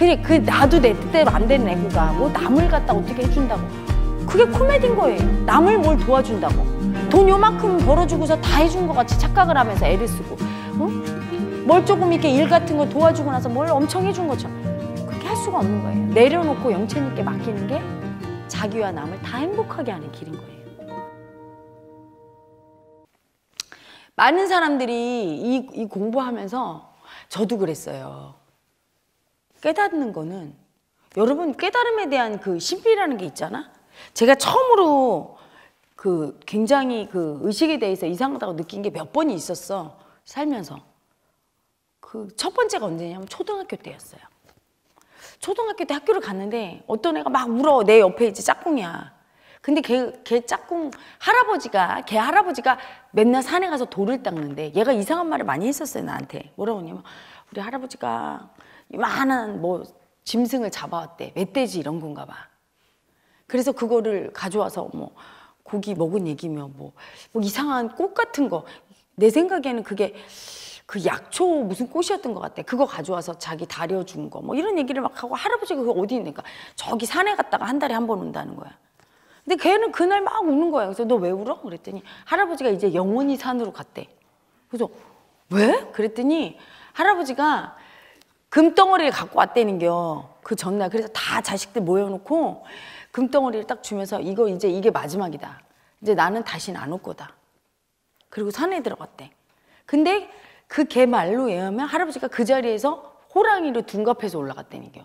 그래 그 나도 내 뜻대로 안 되는 애고가 뭐 남을 갖다 어떻게 해준다고 그게 코미디인 거예요 남을 뭘 도와준다고 돈 요만큼 벌어주고서 다 해준 것 같이 착각을 하면서 애를 쓰고 응? 뭘 조금 이렇게 일 같은 걸 도와주고 나서 뭘 엄청 해준 거죠 그렇게 할 수가 없는 거예요 내려놓고 영채님께 맡기는 게 자기와 남을 다 행복하게 하는 길인 거예요 많은 사람들이 이, 이 공부하면서 저도 그랬어요 깨닫는 거는 여러분 깨달음에 대한 그 신비라는 게 있잖아. 제가 처음으로 그 굉장히 그 의식에 대해서 이상하다고 느낀 게 몇 번이 있었어 살면서. 그 첫 번째가 언제냐면 초등학교 때였어요. 초등학교 때 학교를 갔는데 어떤 애가 막 울어 내 옆에 있지 짝꿍이야. 근데 걔, 걔 짝꿍 할아버지가 걔 할아버지가 맨날 산에 가서 돌을 닦는데 얘가 이상한 말을 많이 했었어요 나한테 뭐라고 하냐면 우리 할아버지가 이만한 뭐 짐승을 잡아왔대. 멧돼지 이런 건가 봐. 그래서 그거를 가져와서 뭐 고기 먹은 얘기며 뭐, 뭐 이상한 꽃 같은 거. 내 생각에는 그게 그 약초 무슨 꽃이었던 것 같아. 그거 가져와서 자기 다려준 거. 뭐 이런 얘기를 막 하고 할아버지가 그거 어디 있는가. 저기 산에 갔다가 한 달에 한 번 온다는 거야. 근데 걔는 그날 막 우는 거야. 그래서 너 왜 울어? 그랬더니 할아버지가 이제 영원히 산으로 갔대. 그래서 왜? 그랬더니 할아버지가 금덩어리를 갖고 왔다는겨. 그 전날. 그래서 다 자식들 모여놓고 금덩어리를 딱 주면서 이거 이제 이게 마지막이다. 이제 나는 다시는 안 올 거다. 그리고 산에 들어갔대. 근데 그 개 말로 얘하면 할아버지가 그 자리에서 호랑이로 둔갑해서 올라갔다는겨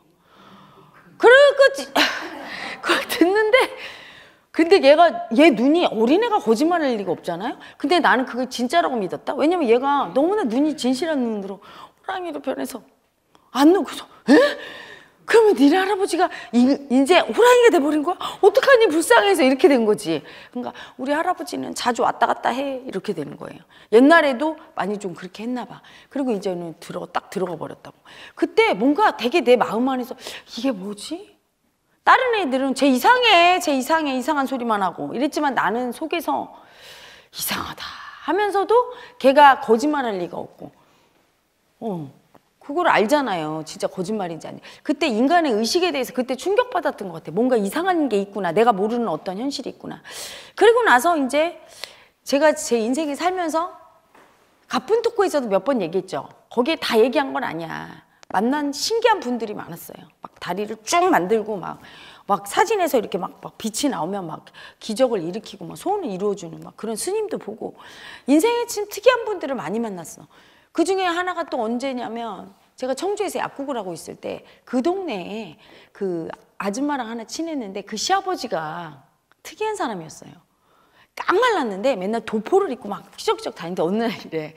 그럴거지. 그걸 듣는데 근데 얘가 얘 눈이 어린애가 거짓말할 리가 없잖아요. 근데 나는 그걸 진짜라고 믿었다. 왜냐면 얘가 너무나 눈이 진실한 눈으로 호랑이로 변해서 안 넣고 서 에? 그러면 니네 할아버지가 이, 이제 호랑이가 돼버린 거야? 어떡하니 불쌍해서 이렇게 된 거지. 그러니까 우리 할아버지는 자주 왔다 갔다 해 이렇게 되는 거예요. 옛날에도 많이 좀 그렇게 했나 봐. 그리고 이제는 들어 딱 들어가 버렸다고. 그때 뭔가 되게 내 마음 안에서 이게 뭐지? 다른 애들은 쟤 이상해, 쟤 이상해 이상한 소리만 하고 이랬지만 나는 속에서 이상하다 하면서도 걔가 거짓말할 리가 없고. 어. 그걸 알잖아요. 진짜 거짓말인지 아니. 그때 인간의 의식에 대해서 그때 충격받았던 것 같아. 뭔가 이상한 게 있구나. 내가 모르는 어떤 현실이 있구나. 그리고 나서 이제 제가 제 인생에 살면서 가쁜 토크에서도 몇 번 얘기했죠. 거기에 다 얘기한 건 아니야. 만난 신기한 분들이 많았어요. 막 다리를 쭉 만들고 막, 막 사진에서 이렇게 막, 막 빛이 나오면 막 기적을 일으키고 막 소원을 이루어주는 막 그런 스님도 보고 인생에 지금 특이한 분들을 많이 만났어. 그 중에 하나가 또 언제냐면 제가 청주에서 약국을 하고 있을 때 그 동네에 그 아줌마랑 하나 친했는데 그 시아버지가 특이한 사람이었어요. 깜말랐는데 맨날 도포를 입고 막 휘적휘적 다니는데 어느 날 이래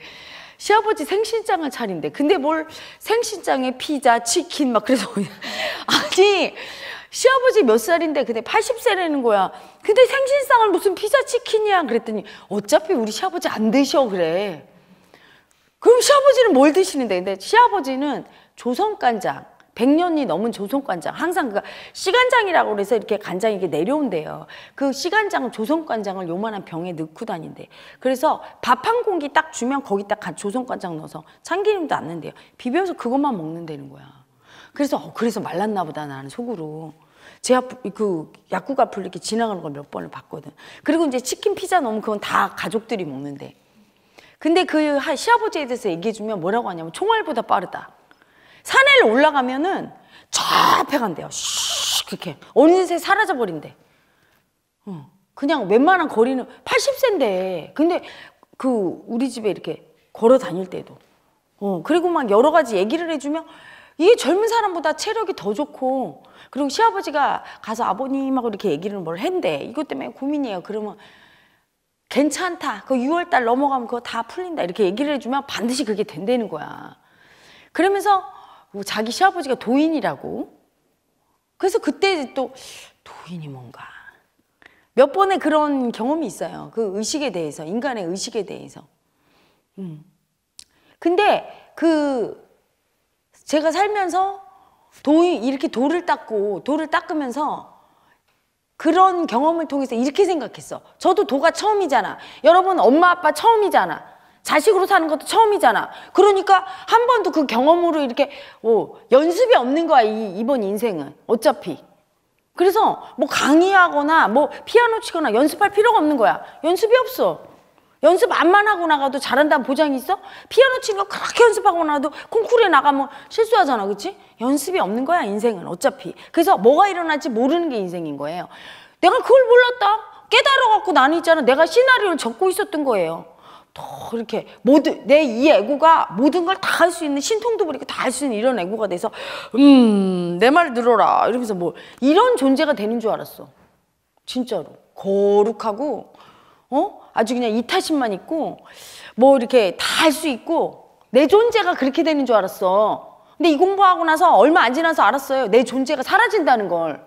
시아버지 생신장을 차린대. 근데 뭘 생신장에 피자, 치킨 막 그래서 아니 시아버지 몇 살인데 근데 80세라는 거야. 근데 생신상을 무슨 피자, 치킨이야 그랬더니 어차피 우리 시아버지 안 드셔 그래. 그럼 시아버지는 뭘 드시는데? 근데 시아버지는 조선간장, 100년이 넘은 조선간장, 항상 그 시간장이라고 그래서 이렇게 간장이 이게 내려온대요. 그 시간장, 조선간장을 요만한 병에 넣고 다닌대. 그래서 밥 한 공기 딱 주면 거기 딱 조선간장 넣어서 참기름도 안 넣는데요. 비벼서 그것만 먹는다는 거야. 그래서, 어, 그래서 말랐나 보다 나는 속으로. 제 앞, 그 약국 앞을 이렇게 지나가는 걸 몇 번을 봤거든. 그리고 이제 치킨, 피자 넣으면 그건 다 가족들이 먹는데. 근데 그 시아버지에 대해서 얘기해 주면 뭐라고 하냐면 총알보다 빠르다. 산에 올라가면은 저 앞에 간대요. 슉 이렇게 어느새 사라져 버린대. 어. 그냥 웬만한 거리는 80세인데 근데 그 우리 집에 이렇게 걸어 다닐 때도 어. 그리고 막 여러 가지 얘기를 해주면 이게 젊은 사람보다 체력이 더 좋고 그리고 시아버지가 가서 아버님하고 이렇게 얘기를 뭘 했는데 이것 때문에 고민이에요. 그러면 괜찮다. 그 6월달 넘어가면 그거 다 풀린다. 이렇게 얘기를 해주면 반드시 그게 된다는 거야. 그러면서 뭐 자기 시아버지가 도인이라고. 그래서 그때 또 도인이 뭔가. 몇 번의 그런 경험이 있어요. 그 의식에 대해서, 인간의 의식에 대해서. 음. 근데 그 제가 살면서 도인 이렇게 돌을 닦고 돌을 닦으면서 그런 경험을 통해서 이렇게 생각했어. 저도 도가 처음이잖아. 여러분 엄마 아빠 처음이잖아. 자식으로 사는 것도 처음이잖아. 그러니까 한 번도 그 경험으로 이렇게 오, 연습이 없는 거야 이, 이번 인생은 어차피. 그래서 뭐 강의하거나 뭐 피아노 치거나 연습할 필요가 없는 거야. 연습이 없어. 연습 안만 하고 나가도 잘한다는 보장이 있어? 피아노 친거 그렇게 연습하고 나가도 콩쿠르에 나가면 실수하잖아 그치? 연습이 없는 거야 인생은 어차피 그래서 뭐가 일어날지 모르는 게 인생인 거예요 내가 그걸 몰랐다 깨달아 갖고 나는 있잖아 내가 시나리오를 적고 있었던 거예요 더 이렇게 모든 내 이애구가 모든 걸 다 할 수 있는 신통도 부리고 다 할 수 있는 이런 애구가 돼서 음 내 말 들어라 이러면서 뭐 이런 존재가 되는 줄 알았어 진짜로 거룩하고 어 아주 그냥 이타심만 있고 뭐 이렇게 다 할 수 있고 내 존재가 그렇게 되는 줄 알았어. 근데 이 공부하고 나서 얼마 안 지나서 알았어요. 내 존재가 사라진다는 걸.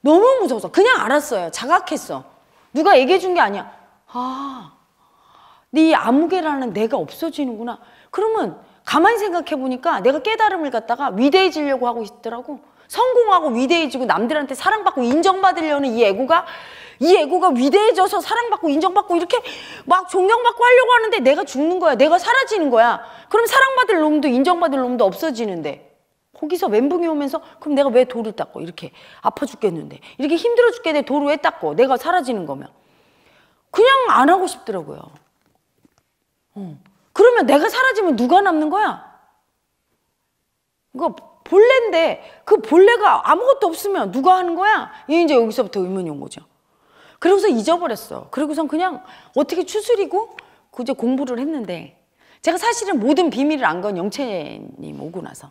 너무 무서워서 그냥 알았어요. 자각했어. 누가 얘기해 준 게 아니야. 아, 네암흑이라는 내가 없어지는구나. 그러면 가만히 생각해 보니까 내가 깨달음을 갖다가 위대해지려고 하고 있더라고. 성공하고 위대해지고 남들한테 사랑받고 인정받으려는 이 애고가 이애고가 위대해져서 사랑받고 인정받고 이렇게 막 존경받고 하려고 하는데 내가 죽는 거야. 내가 사라지는 거야. 그럼 사랑받을 놈도 인정받을 놈도 없어지는데. 거기서 멘붕이 오면서 그럼 내가 왜 돌을 닦고 이렇게 아파 죽겠는데 이렇게 힘들어 죽겠는데 돌을 왜 닦고 내가 사라지는 거면 그냥 안 하고 싶더라고요. 어. 그러면 내가 사라지면 누가 남는 거야? 이거 본래인데 그 본래가 아무것도 없으면 누가 하는 거야? 이제 여기서부터 의문이 온 거죠. 그러고서 잊어버렸어. 그러고선 그냥 어떻게 추스리고 그저 공부를 했는데 제가 사실은 모든 비밀을 안 건 영채님 오고 나서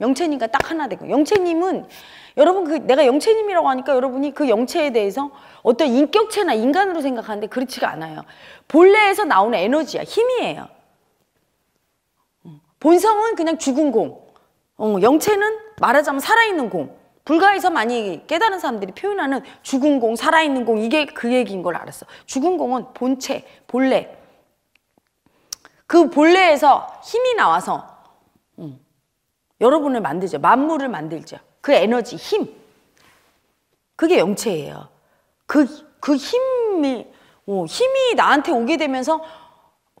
영채님과 딱 하나 되고 영채님은 여러분 그 내가 영채님이라고 하니까 여러분이 그 영체에 대해서 어떤 인격체나 인간으로 생각하는데 그렇지가 않아요. 본래에서 나오는 에너지야 힘이에요. 어. 본성은 그냥 죽은 공, 어, 영체는 말하자면 살아있는 공. 불가에서 많이 깨달은 사람들이 표현하는 죽은 공, 살아있는 공 이게 그 얘기인 걸 알았어. 죽은 공은 본체, 본래. 그 본래에서 힘이 나와서 음, 여러분을 만들죠. 만물을 만들죠. 그 에너지, 힘. 그게 영체예요. 그, 그 힘이, 어, 힘이 나한테 오게 되면서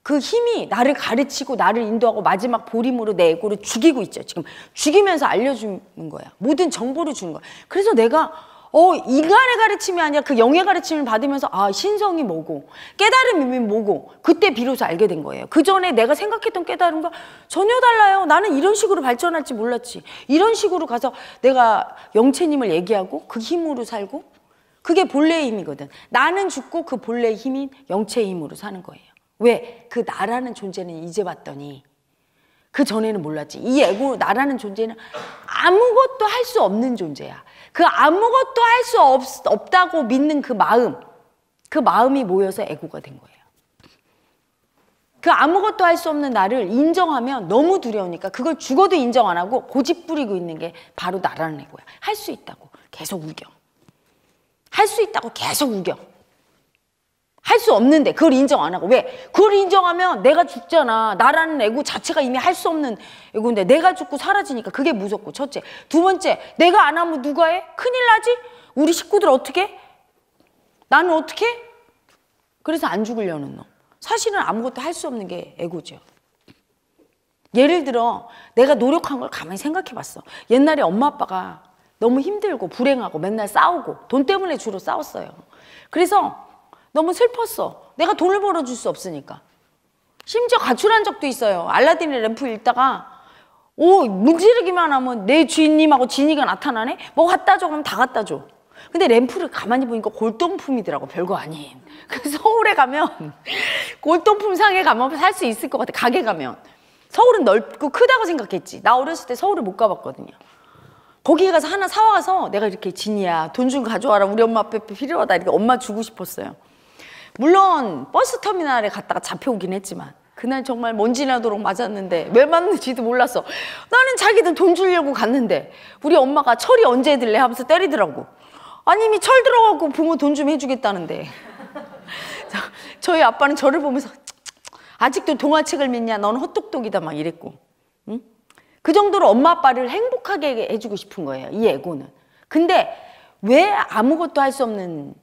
그 힘이 나를 가르치고 나를 인도하고 마지막 보림으로 내 에고를 죽이고 있죠. 지금 죽이면서 알려주는 거야. 모든 정보를 주는 거야. 그래서 내가 어 인간의 가르침이 아니라 그 영의 가르침을 받으면서 아 신성이 뭐고 깨달음이 뭐고 그때 비로소 알게 된 거예요. 그 전에 내가 생각했던 깨달음과 전혀 달라요. 나는 이런 식으로 발전할지 몰랐지. 이런 식으로 가서 내가 영체님을 얘기하고 그 힘으로 살고 그게 본래의 힘이거든. 나는 죽고 그 본래의 힘인 영체의 힘으로 사는 거예요. 왜? 그 나라는 존재는 이제 봤더니 그 전에는 몰랐지. 이 애고 나라는 존재는 아무것도 할 수 없는 존재야. 그 아무것도 할 수 없다고 믿는 그 마음, 그 마음이 모여서 애고가 된 거예요. 그 아무것도 할 수 없는 나를 인정하면 너무 두려우니까 그걸 죽어도 인정 안 하고 고집 부리고 있는 게 바로 나라는 애고야. 할 수 있다고 계속 우겨. 할 수 있다고 계속 우겨. 할수 없는데 그걸 인정 안 하고 왜? 그걸 인정하면 내가 죽잖아 나라는 애고 자체가 이미 할 수 없는 애고인데 내가 죽고 사라지니까 그게 무섭고 첫째 두 번째 내가 안 하면 누가 해? 큰일 나지? 우리 식구들 어떻게 나는 어떻게 그래서 안 죽으려는 놈 사실은 아무것도 할 수 없는 게 애고죠 예를 들어 내가 노력한 걸 가만히 생각해 봤어 옛날에 엄마 아빠가 너무 힘들고 불행하고 맨날 싸우고 돈 때문에 주로 싸웠어요 그래서 너무 슬펐어. 내가 돈을 벌어줄 수 없으니까. 심지어 가출한 적도 있어요. 알라딘의 램프 읽다가 오 문지르기만 하면 내 주인님하고 진이가 나타나네? 뭐 갖다 줘 그럼 다 갖다 줘. 근데 램프를 가만히 보니까 골동품이더라고 별거 아닌. 그래서 서울에 가면 골동품 상에 가면 살 수 있을 것 같아 가게 가면. 서울은 넓고 크다고 생각했지. 나 어렸을 때 서울을 못 가봤거든요. 거기에 가서 하나 사와서 내가 이렇게 진이야 돈 좀 가져와라 우리 엄마 앞에 필요하다 이렇게 엄마 주고 싶었어요. 물론 버스 터미널에 갔다가 잡혀오긴 했지만 그날 정말 먼지 나도록 맞았는데 왜 맞는지도 몰랐어. 나는 자기들 돈 주려고 갔는데 우리 엄마가 철이 언제 들래 하면서 때리더라고. 아니 면철 들어가고 부모 돈 좀 해주겠다는데. 저희 아빠는 저를 보면서 아직도 동화책을 믿냐 넌 헛똑똑이다 막 이랬고. 응? 그 정도로 엄마 아빠를 행복하게 해주고 싶은 거예요. 이 에고는. 근데 왜 아무것도 할 수 없는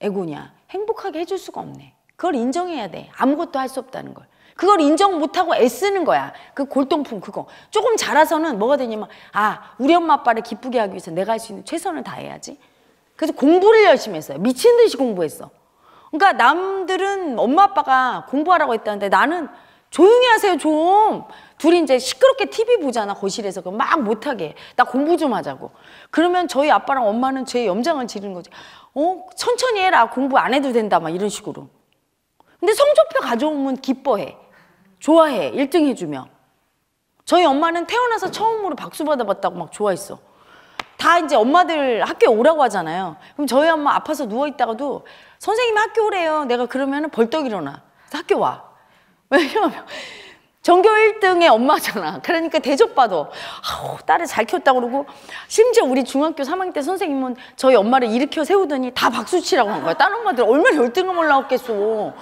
에고냐. 행복하게 해줄 수가 없네. 그걸 인정해야 돼. 아무것도 할 수 없다는 걸. 그걸 인정 못하고 애쓰는 거야. 그 골동품 그거. 조금 자라서는 뭐가 되냐면 아 우리 엄마 아빠를 기쁘게 하기 위해서 내가 할 수 있는 최선을 다해야지. 그래서 공부를 열심히 했어요. 미친 듯이 공부했어. 그러니까 남들은 엄마 아빠가 공부하라고 했다는데 나는 조용히 하세요 좀. 둘이 이제 시끄럽게 TV 보잖아 거실에서 그 막 못하게 나 공부 좀 하자고. 그러면 저희 아빠랑 엄마는 제 염장을 지르는 거지. 어, 천천히 해라. 공부 안 해도 된다. 막 이런 식으로. 근데 성적표 가져오면 기뻐해. 좋아해. 1등 해주면. 저희 엄마는 태어나서 처음으로 박수 받아봤다고 막 좋아했어. 다 이제 엄마들 학교에 오라고 하잖아요. 그럼 저희 엄마 아파서 누워있다가도 선생님이 학교 오래요. 내가 그러면 벌떡 일어나. 학교 와. 왜냐면 전교 1등의 엄마잖아. 그러니까 대접받아. 아우, 딸을 잘 키웠다고 그러고 심지어 우리 중학교 3학년 때 선생님은 저희 엄마를 일으켜 세우더니 다 박수치라고 한 거야. 딴 엄마들 얼마나 열등감 올라왔겠어.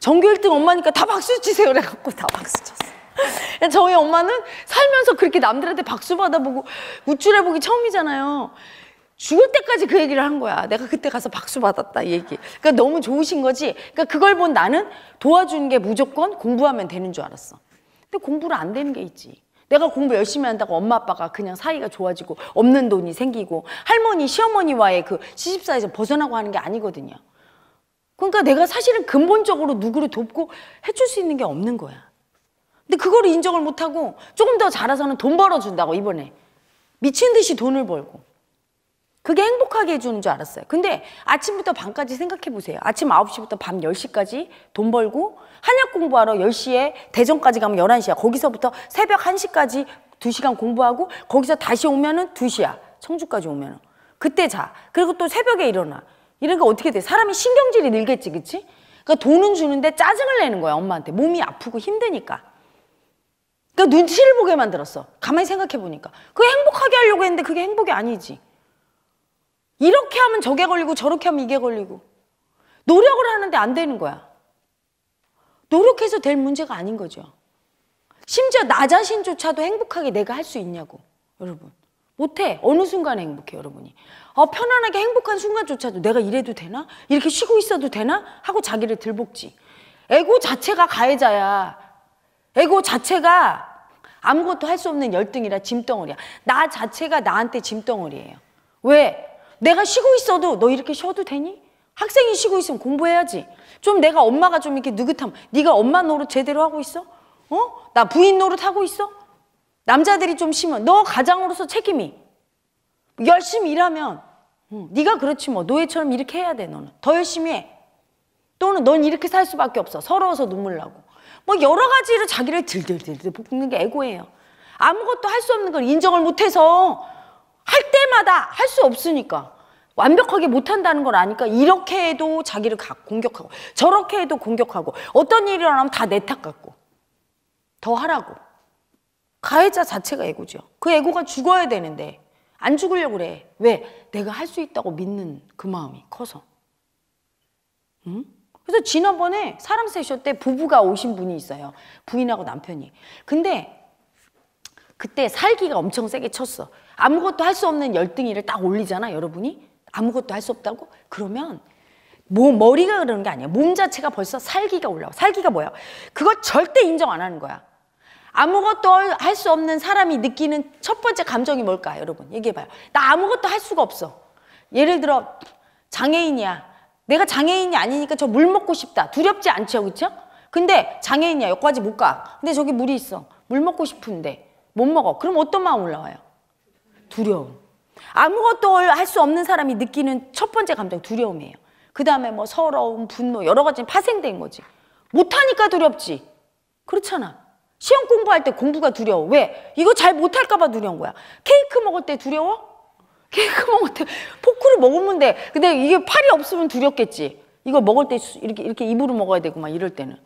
전교 1등 엄마니까 다 박수치세요. 그래갖고 다 박수쳤어. 저희 엄마는 살면서 그렇게 남들한테 박수 받아보고 우쭐해보기 처음이잖아요. 죽을 때까지 그 얘기를 한 거야. 내가 그때 가서 박수 받았다 이 얘기. 그러니까 너무 좋으신 거지. 그러니까 그걸 본 나는 도와주는 게 무조건 공부하면 되는 줄 알았어. 근데 공부를 안 되는 게 있지. 내가 공부 열심히 한다고 엄마 아빠가 그냥 사이가 좋아지고 없는 돈이 생기고 할머니 시어머니와의 그 시집사에서 벗어나고 하는 게 아니거든요. 그러니까 내가 사실은 근본적으로 누구를 돕고 해줄 수 있는 게 없는 거야. 근데 그걸 인정을 못하고 조금 더 자라서는 돈 벌어준다고 이번에 미친 듯이 돈을 벌고 그게 행복하게 해주는 줄 알았어요. 근데 아침부터 밤까지 생각해 보세요. 아침 9시부터 밤 10시까지 돈 벌고 한약 공부하러 10시에 대전까지 가면 11시야. 거기서부터 새벽 1시까지 2시간 공부하고 거기서 다시 오면은 2시야. 청주까지 오면은. 그때 자. 그리고 또 새벽에 일어나. 이러니까 어떻게 돼? 사람이 신경질이 늘겠지, 그치? 그러니까 돈은 주는데 짜증을 내는 거야, 엄마한테. 몸이 아프고 힘드니까. 그러니까 눈치를 보게 만들었어. 가만히 생각해 보니까. 그 행복하게 하려고 했는데 그게 행복이 아니지. 이렇게 하면 저게 걸리고 저렇게 하면 이게 걸리고 노력을 하는데 안 되는 거야. 노력해서 될 문제가 아닌 거죠. 심지어 나 자신조차도 행복하게 내가 할 수 있냐고 여러분 못해 어느 순간에 행복해 여러분이 어, 편안하게 행복한 순간조차도 내가 이래도 되나 이렇게 쉬고 있어도 되나 하고 자기를 들볶지 에고 자체가 가해자야 에고 자체가 아무것도 할 수 없는 열등이라 짐덩어리야 나 자체가 나한테 짐덩어리예요 왜 내가 쉬고 있어도 너 이렇게 쉬어도 되니? 학생이 쉬고 있으면 공부해야지. 좀 내가 엄마가 좀 이렇게 느긋함 네가 엄마 노릇 제대로 하고 있어? 어? 나 부인 노릇 하고 있어? 남자들이 좀 쉬면 너 가장으로서 책임이. 열심히 일하면 응. 네가 그렇지 뭐 노예처럼 이렇게 해야 돼 너는. 더 열심히 해. 또는 넌 이렇게 살 수밖에 없어. 서러워서 눈물 나고. 뭐 여러 가지로 자기를 들들들들 볶는 게 에고예요. 아무것도 할 수 없는 걸 인정을 못해서 할 때마다 할 수 없으니까 완벽하게 못한다는 걸 아니까 이렇게 해도 자기를 공격하고 저렇게 해도 공격하고 어떤 일이 일어나면 다 내 탓 같고 더 하라고 가해자 자체가 애고죠 그 애고가 죽어야 되는데 안 죽으려고 그래 왜? 내가 할 수 있다고 믿는 그 마음이 커서 응? 그래서 지난번에 사랑 세션 때 부부가 오신 분이 있어요 부인하고 남편이 근데 그때 살기가 엄청 세게 쳤어. 아무것도 할 수 없는 열등이를 딱 올리잖아, 여러분이. 아무것도 할 수 없다고? 그러면 뭐 머리가 그러는 게 아니야. 몸 자체가 벌써 살기가 올라와. 살기가 뭐야? 그걸 절대 인정 안 하는 거야. 아무것도 할 수 없는 사람이 느끼는 첫 번째 감정이 뭘까? 여러분 얘기해봐요. 나 아무것도 할 수가 없어. 예를 들어 장애인이야. 내가 장애인이 아니니까 저 물 먹고 싶다. 두렵지 않죠, 그렇죠? 근데 장애인이야. 여기까지 못 가. 근데 저기 물이 있어. 물 먹고 싶은데. 못 먹어. 그럼 어떤 마음 올라와요? 두려움. 아무것도 할 수 없는 사람이 느끼는 첫 번째 감정 두려움이에요. 그 다음에 뭐 서러움, 분노 여러 가지 파생된 거지. 못하니까 두렵지. 그렇잖아. 시험 공부할 때 공부가 두려워. 왜? 이거 잘 못할까봐 두려운 거야. 케이크 먹을 때 두려워? 케이크 먹을 때 포크를 먹으면 돼. 근데 이게 팔이 없으면 두렵겠지. 이거 먹을 때 이렇게 이렇게 입으로 먹어야 되고 막 이럴 때는.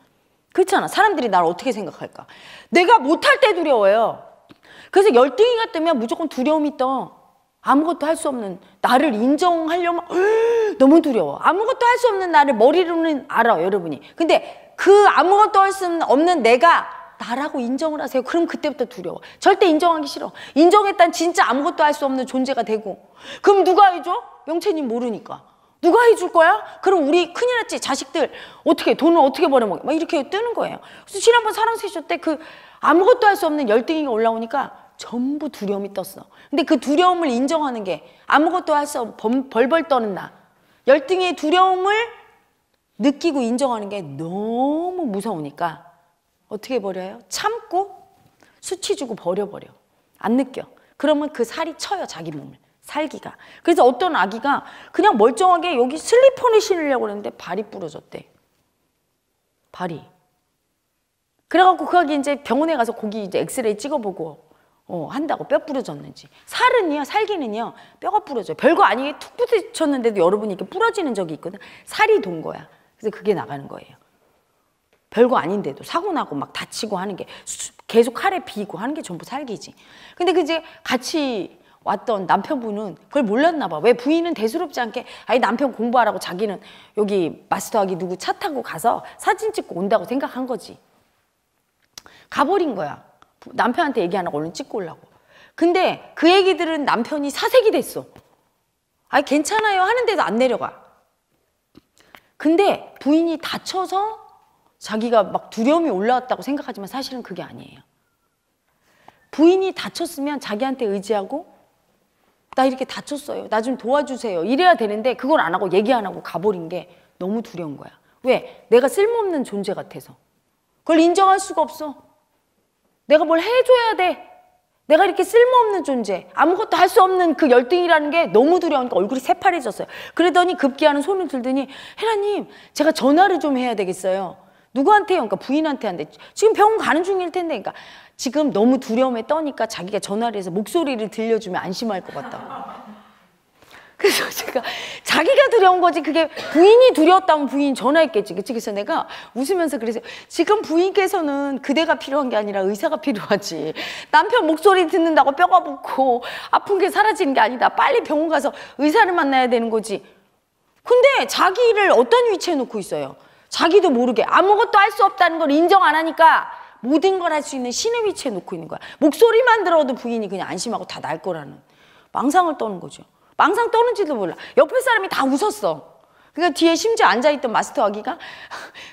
그렇잖아. 사람들이 날 어떻게 생각할까? 내가 못할 때 두려워요. 그래서 열등이가 뜨면 무조건 두려움이 떠. 아무것도 할 수 없는 나를 인정하려면 으이, 어, 너무 두려워. 아무것도 할 수 없는 나를 머리로는 알아 여러분이. 근데 그 아무것도 할 수 없는 내가 나라고 인정을 하세요. 그럼 그때부터 두려워. 절대 인정하기 싫어. 인정했단 진짜 아무것도 할 수 없는 존재가 되고. 그럼 누가 해줘? 명채님 모르니까. 누가 해줄 거야? 그럼 우리 큰일 났지. 자식들 어떻게 돈을 어떻게 벌어먹여? 막 이렇게 뜨는 거예요. 그래서 지난번 사랑세쇼 때그 아무것도 할 수 없는 열등이가 올라오니까 전부 두려움이 떴어. 근데 그 두려움을 인정하는 게 아무것도 할 수 없는 벌벌 떠는 나. 열등의 두려움을 느끼고 인정하는 게 너무 무서우니까 어떻게 버려요? 참고 수치 주고 버려버려. 안 느껴. 그러면 그 살이 쳐요 자기 몸을. 살기가. 그래서 어떤 아기가 그냥 멀쩡하게 여기 슬리퍼를 신으려고 그랬는데 발이 부러졌대. 발이. 그래갖고 그 아기 이제 병원에 가서 고기 이제 엑스레이 찍어보고 어, 한다고 뼈 부러졌는지 살은요 살기는요 뼈가 부러져 별거 아니게 툭 부딪혔는데도 여러분이 이렇게 부러지는 적이 있거든 살이 돈 거야 그래서 그게 나가는 거예요 별거 아닌데도 사고 나고 막 다치고 하는 게 계속 칼에 비고 하는 게 전부 살기지 근데 그제 같이 왔던 남편분은 그걸 몰랐나 봐 왜 부인은 대수롭지 않게 아니 남편 공부하라고 자기는 여기 마스터하기 누구 차 타고 가서 사진 찍고 온다고 생각한 거지 가버린 거야. 남편한테 얘기 안 하고 얼른 찍고 오려고 근데 그 얘기 들은 남편이 사색이 됐어. 아 괜찮아요 하는데도 안 내려가. 근데 부인이 다쳐서 자기가 막 두려움이 올라왔다고 생각하지만 사실은 그게 아니에요. 부인이 다쳤으면 자기한테 의지하고 나 이렇게 다쳤어요. 나 좀 도와주세요. 이래야 되는데 그걸 안 하고 얘기 안 하고 가버린 게 너무 두려운 거야. 왜? 내가 쓸모없는 존재 같아서. 그걸 인정할 수가 없어. 내가 뭘 해줘야 돼. 내가 이렇게 쓸모없는 존재, 아무것도 할 수 없는 그 열등이라는 게 너무 두려우니까 얼굴이 새파래졌어요. 그러더니 급기야는 손을 들더니 헤라님, 제가 전화를 좀 해야 되겠어요. 누구한테요? 그러니까 부인한테 한데 지금 병원 가는 중일 텐데, 그러니까 지금 너무 두려움에 떠니까 자기가 전화를 해서 목소리를 들려주면 안심할 것 같다고. 그래서 제가 자기가 두려운 거지 그게 부인이 두려웠다면 부인 전화했겠지 그치 그래서 내가 웃으면서 그래서 지금 부인께서는 그대가 필요한 게 아니라 의사가 필요하지 남편 목소리 듣는다고 뼈가 붙고 아픈 게 사라지는 게 아니다 빨리 병원 가서 의사를 만나야 되는 거지 근데 자기를 어떤 위치에 놓고 있어요 자기도 모르게 아무것도 할 수 없다는 걸 인정 안 하니까 모든 걸 할 수 있는 신의 위치에 놓고 있는 거야 목소리만 들어도 부인이 그냥 안심하고 다 날 거라는 망상을 떠는 거죠 망상 떠는지도 몰라. 옆에 사람이 다 웃었어. 그니까 뒤에 심지어 앉아있던 마스터 아기가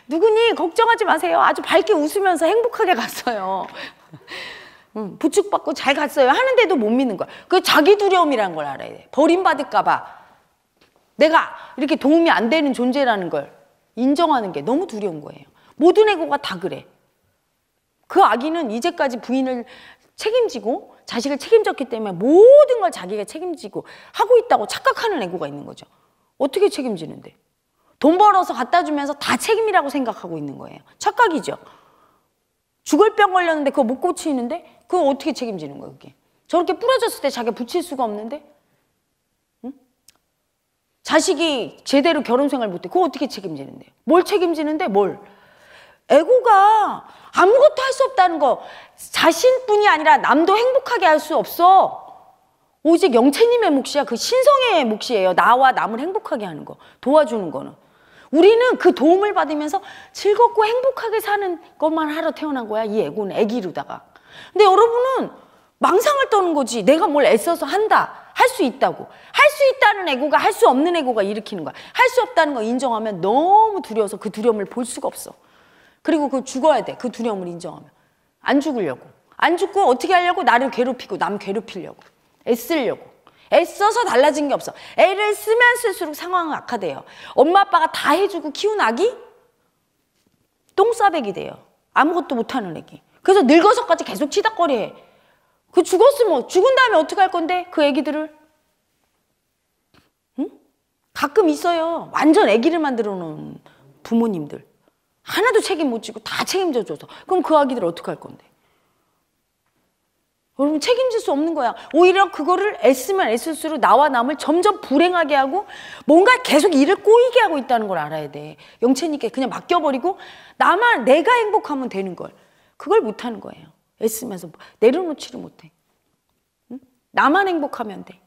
누구니 걱정하지 마세요. 아주 밝게 웃으면서 행복하게 갔어요. 음, 부축받고 잘 갔어요. 하는데도 못 믿는 거야. 그 자기 두려움이라는 걸 알아야 돼. 버림받을까봐. 내가 이렇게 도움이 안 되는 존재라는 걸 인정하는 게 너무 두려운 거예요. 모든 애고가 다 그래. 그 아기는 이제까지 부인을 책임지고 자식을 책임졌기 때문에 모든 걸 자기가 책임지고 하고 있다고 착각하는 애고가 있는 거죠. 어떻게 책임지는데? 돈 벌어서 갖다 주면서 다 책임이라고 생각하고 있는 거예요. 착각이죠. 죽을 병 걸렸는데 그거 못 고치는데 그거 어떻게 책임지는 거예요, 그게? 저렇게 부러졌을 때 자기가 붙일 수가 없는데? 응? 자식이 제대로 결혼 생활 못해. 그거 어떻게 책임지는데요? 뭘 책임지는데? 뭘? 에고가 아무것도 할 수 없다는 거. 자신뿐이 아니라 남도 행복하게 할 수 없어. 오직 영채님의 몫이야. 그 신성의 몫이에요. 나와 남을 행복하게 하는 거. 도와주는 거는. 우리는 그 도움을 받으면서 즐겁고 행복하게 사는 것만 하러 태어난 거야. 이 에고는 애기로다가. 근데 여러분은 망상을 떠는 거지. 내가 뭘 애써서 한다. 할 수 있다고. 할 수 있다는 애고가 할 수 없는 애고가 일으키는 거야. 할 수 없다는 거 인정하면 너무 두려워서 그 두려움을 볼 수가 없어. 그리고 그 죽어야 돼. 그 두려움을 인정하면. 안 죽으려고. 안 죽고 어떻게 하려고? 나를 괴롭히고 남 괴롭히려고. 애쓰려고. 애써서 달라진 게 없어. 애를 쓰면 쓸수록 상황은 악화돼요. 엄마 아빠가 다 해주고 키운 아기? 똥싸배기 돼요. 아무것도 못하는 애기. 그래서 늙어서까지 계속 치닥거리해. 그 죽었으면 뭐, 죽은 다음에 어떻게 할 건데 그 애기들을? 응? 가끔 있어요. 완전 아기를 만들어 놓은 부모님들. 하나도 책임 못 지고 다 책임져 줘서 그럼 그 아기들 어떻게 할 건데? 여러분 책임질 수 없는 거야. 오히려 그거를 애쓰면 애쓸수록 나와 남을 점점 불행하게 하고 뭔가 계속 일을 꼬이게 하고 있다는 걸 알아야 돼. 영채님께 그냥 맡겨버리고 나만 내가 행복하면 되는 걸 그걸 못하는 거예요. 애쓰면서 뭐 내려놓지를 못해. 나만 행복하면 돼.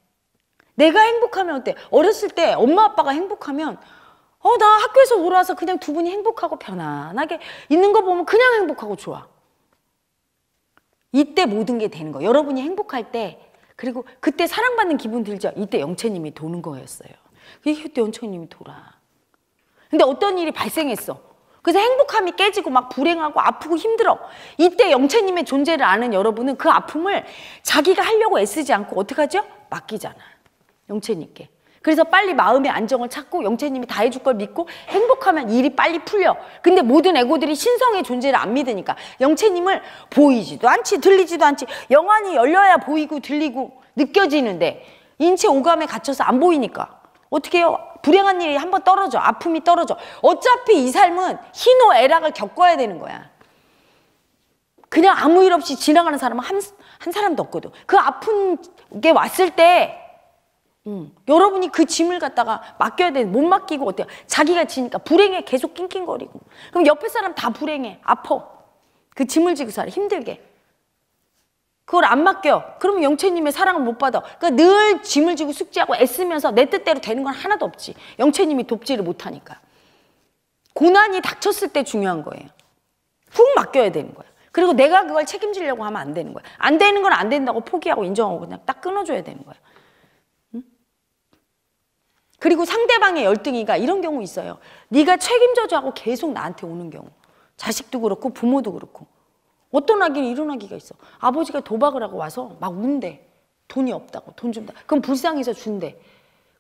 내가 행복하면 어때? 어렸을 때 엄마 아빠가 행복하면 어, 나 학교에서 돌아와서 그냥 두 분이 행복하고 편안하게 있는 거 보면 그냥 행복하고 좋아. 이때 모든 게 되는 거. 여러분이 행복할 때, 그리고 그때 사랑받는 기분 들죠? 이때 영채님이 도는 거였어요. 그때 영채님이 돌아. 근데 어떤 일이 발생했어. 그래서 행복함이 깨지고 막 불행하고 아프고 힘들어. 이때 영채님의 존재를 아는 여러분은 그 아픔을 자기가 하려고 애쓰지 않고 어떻게 하죠? 맡기잖아. 영채님께. 그래서 빨리 마음의 안정을 찾고 영체님이다 해줄 걸 믿고 행복하면 일이 빨리 풀려. 근데 모든 에고들이 신성의 존재를 안 믿으니까 영체님을 보이지도 않지 들리지도 않지 영안이 열려야 보이고 들리고 느껴지는데 인체 오감에 갇혀서 안 보이니까 어떻게 해요? 불행한 일이 한 번 떨어져 아픔이 떨어져 어차피 이 삶은 희노애락을 겪어야 되는 거야 그냥 아무 일 없이 지나가는 사람은 한, 한 사람도 없거든 그 아픈 게 왔을 때 음. 여러분이 그 짐을 갖다가 맡겨야 되는 못 맡기고 어때요? 자기가 지니까 불행해 계속 낑낑거리고 그럼 옆에 사람 다 불행해 아퍼 그 짐을 지고 살아 힘들게 그걸 안 맡겨 그러면 영채님의 사랑을 못 받아 그러니까 늘 짐을 지고 숙제하고 애쓰면서 내 뜻대로 되는 건 하나도 없지 영채님이 돕지를 못하니까 고난이 닥쳤을 때 중요한 거예요 훅 맡겨야 되는 거야 그리고 내가 그걸 책임지려고 하면 안 되는 거야 안 되는 건 안 된다고 포기하고 인정하고 그냥 딱 끊어줘야 되는 거야 그리고 상대방의 열등이가 이런 경우 있어요. 네가 책임져줘하고 계속 나한테 오는 경우. 자식도 그렇고 부모도 그렇고. 어떤 아기는 이런 아기가 있어. 아버지가 도박을 하고 와서 막 운대. 돈이 없다고. 돈 준다. 그럼 불쌍해서 준대.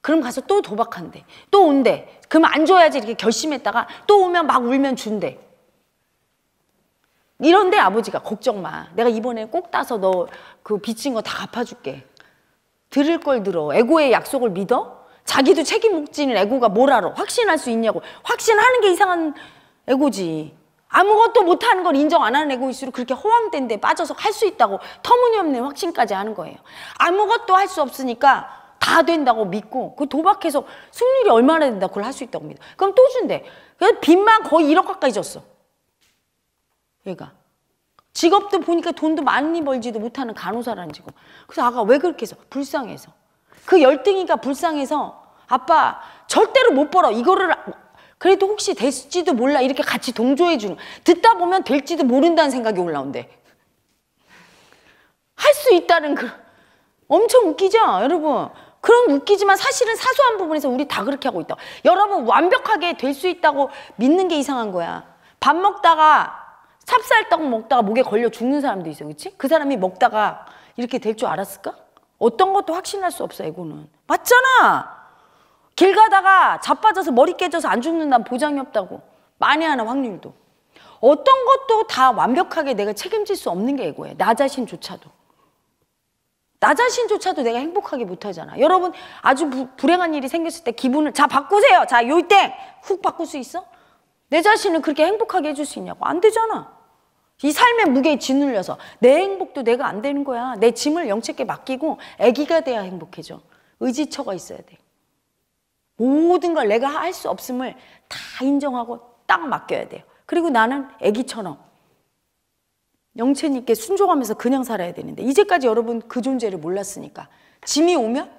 그럼 가서 또 도박한대. 또 온대. 그럼 안 줘야지 이렇게 결심했다가 또 오면 막 울면 준대. 이런데 아버지가 걱정 마. 내가 이번에 꼭 따서 너 그 빚진 거 다 갚아줄게. 들을 걸 들어. 에고의 약속을 믿어? 자기도 책임 묵지는 애고가뭘 알아 확신할 수 있냐고 확신하는 게 이상한 애고지 아무것도 못하는 걸 인정 안 하는 애고일수록 그렇게 허황된 데 빠져서 할 수 있다고 터무니없는 확신까지 하는 거예요 아무것도 할 수 없으니까 다 된다고 믿고 그 도박해서 승률이 얼마나 된다 그걸 할 수 있다고 믿어 그럼 또 준대 그래서 빚만 거의 1억 가까지 졌어 얘가 직업도 보니까 돈도 많이 벌지도 못하는 간호사라는 직업 그래서 아까 왜 그렇게 해서 불쌍해서 그 열등이가 불쌍해서 아빠 절대로 못 벌어 이거를 그래도 혹시 될지도 몰라 이렇게 같이 동조해 주는 듣다 보면 될지도 모른다는 생각이 올라온대 할 수 있다는 그 엄청 웃기죠 여러분 그럼 웃기지만 사실은 사소한 부분에서 우리 다 그렇게 하고 있다 여러분 완벽하게 될 수 있다고 믿는 게 이상한 거야 밥 먹다가 찹쌀떡 먹다가 목에 걸려 죽는 사람도 있어 그치? 그 사람이 먹다가 이렇게 될 줄 알았을까? 어떤 것도 확신할 수 없어 에고는 맞잖아 길 가다가 자빠져서 머리 깨져서 안 죽는다면 보장이 없다고 만에 하나 확률도 어떤 것도 다 완벽하게 내가 책임질 수 없는 게 에고예요 나 자신조차도 나 자신조차도 내가 행복하게 못하잖아 여러분 아주 부, 불행한 일이 생겼을 때 기분을 자 바꾸세요 자요땡훅 바꿀 수 있어? 내 자신을 그렇게 행복하게 해줄 수 있냐고 안 되잖아 이 삶의 무게에 짓눌려서 내 행복도 내가 안 되는 거야. 내 짐을 영체께 맡기고 아기가 돼야 행복해져. 의지처가 있어야 돼. 모든 걸 내가 할 수 없음을 다 인정하고 딱 맡겨야 돼요. 그리고 나는 아기처럼 영체님께 순종하면서 그냥 살아야 되는데 이제까지 여러분 그 존재를 몰랐으니까 짐이 오면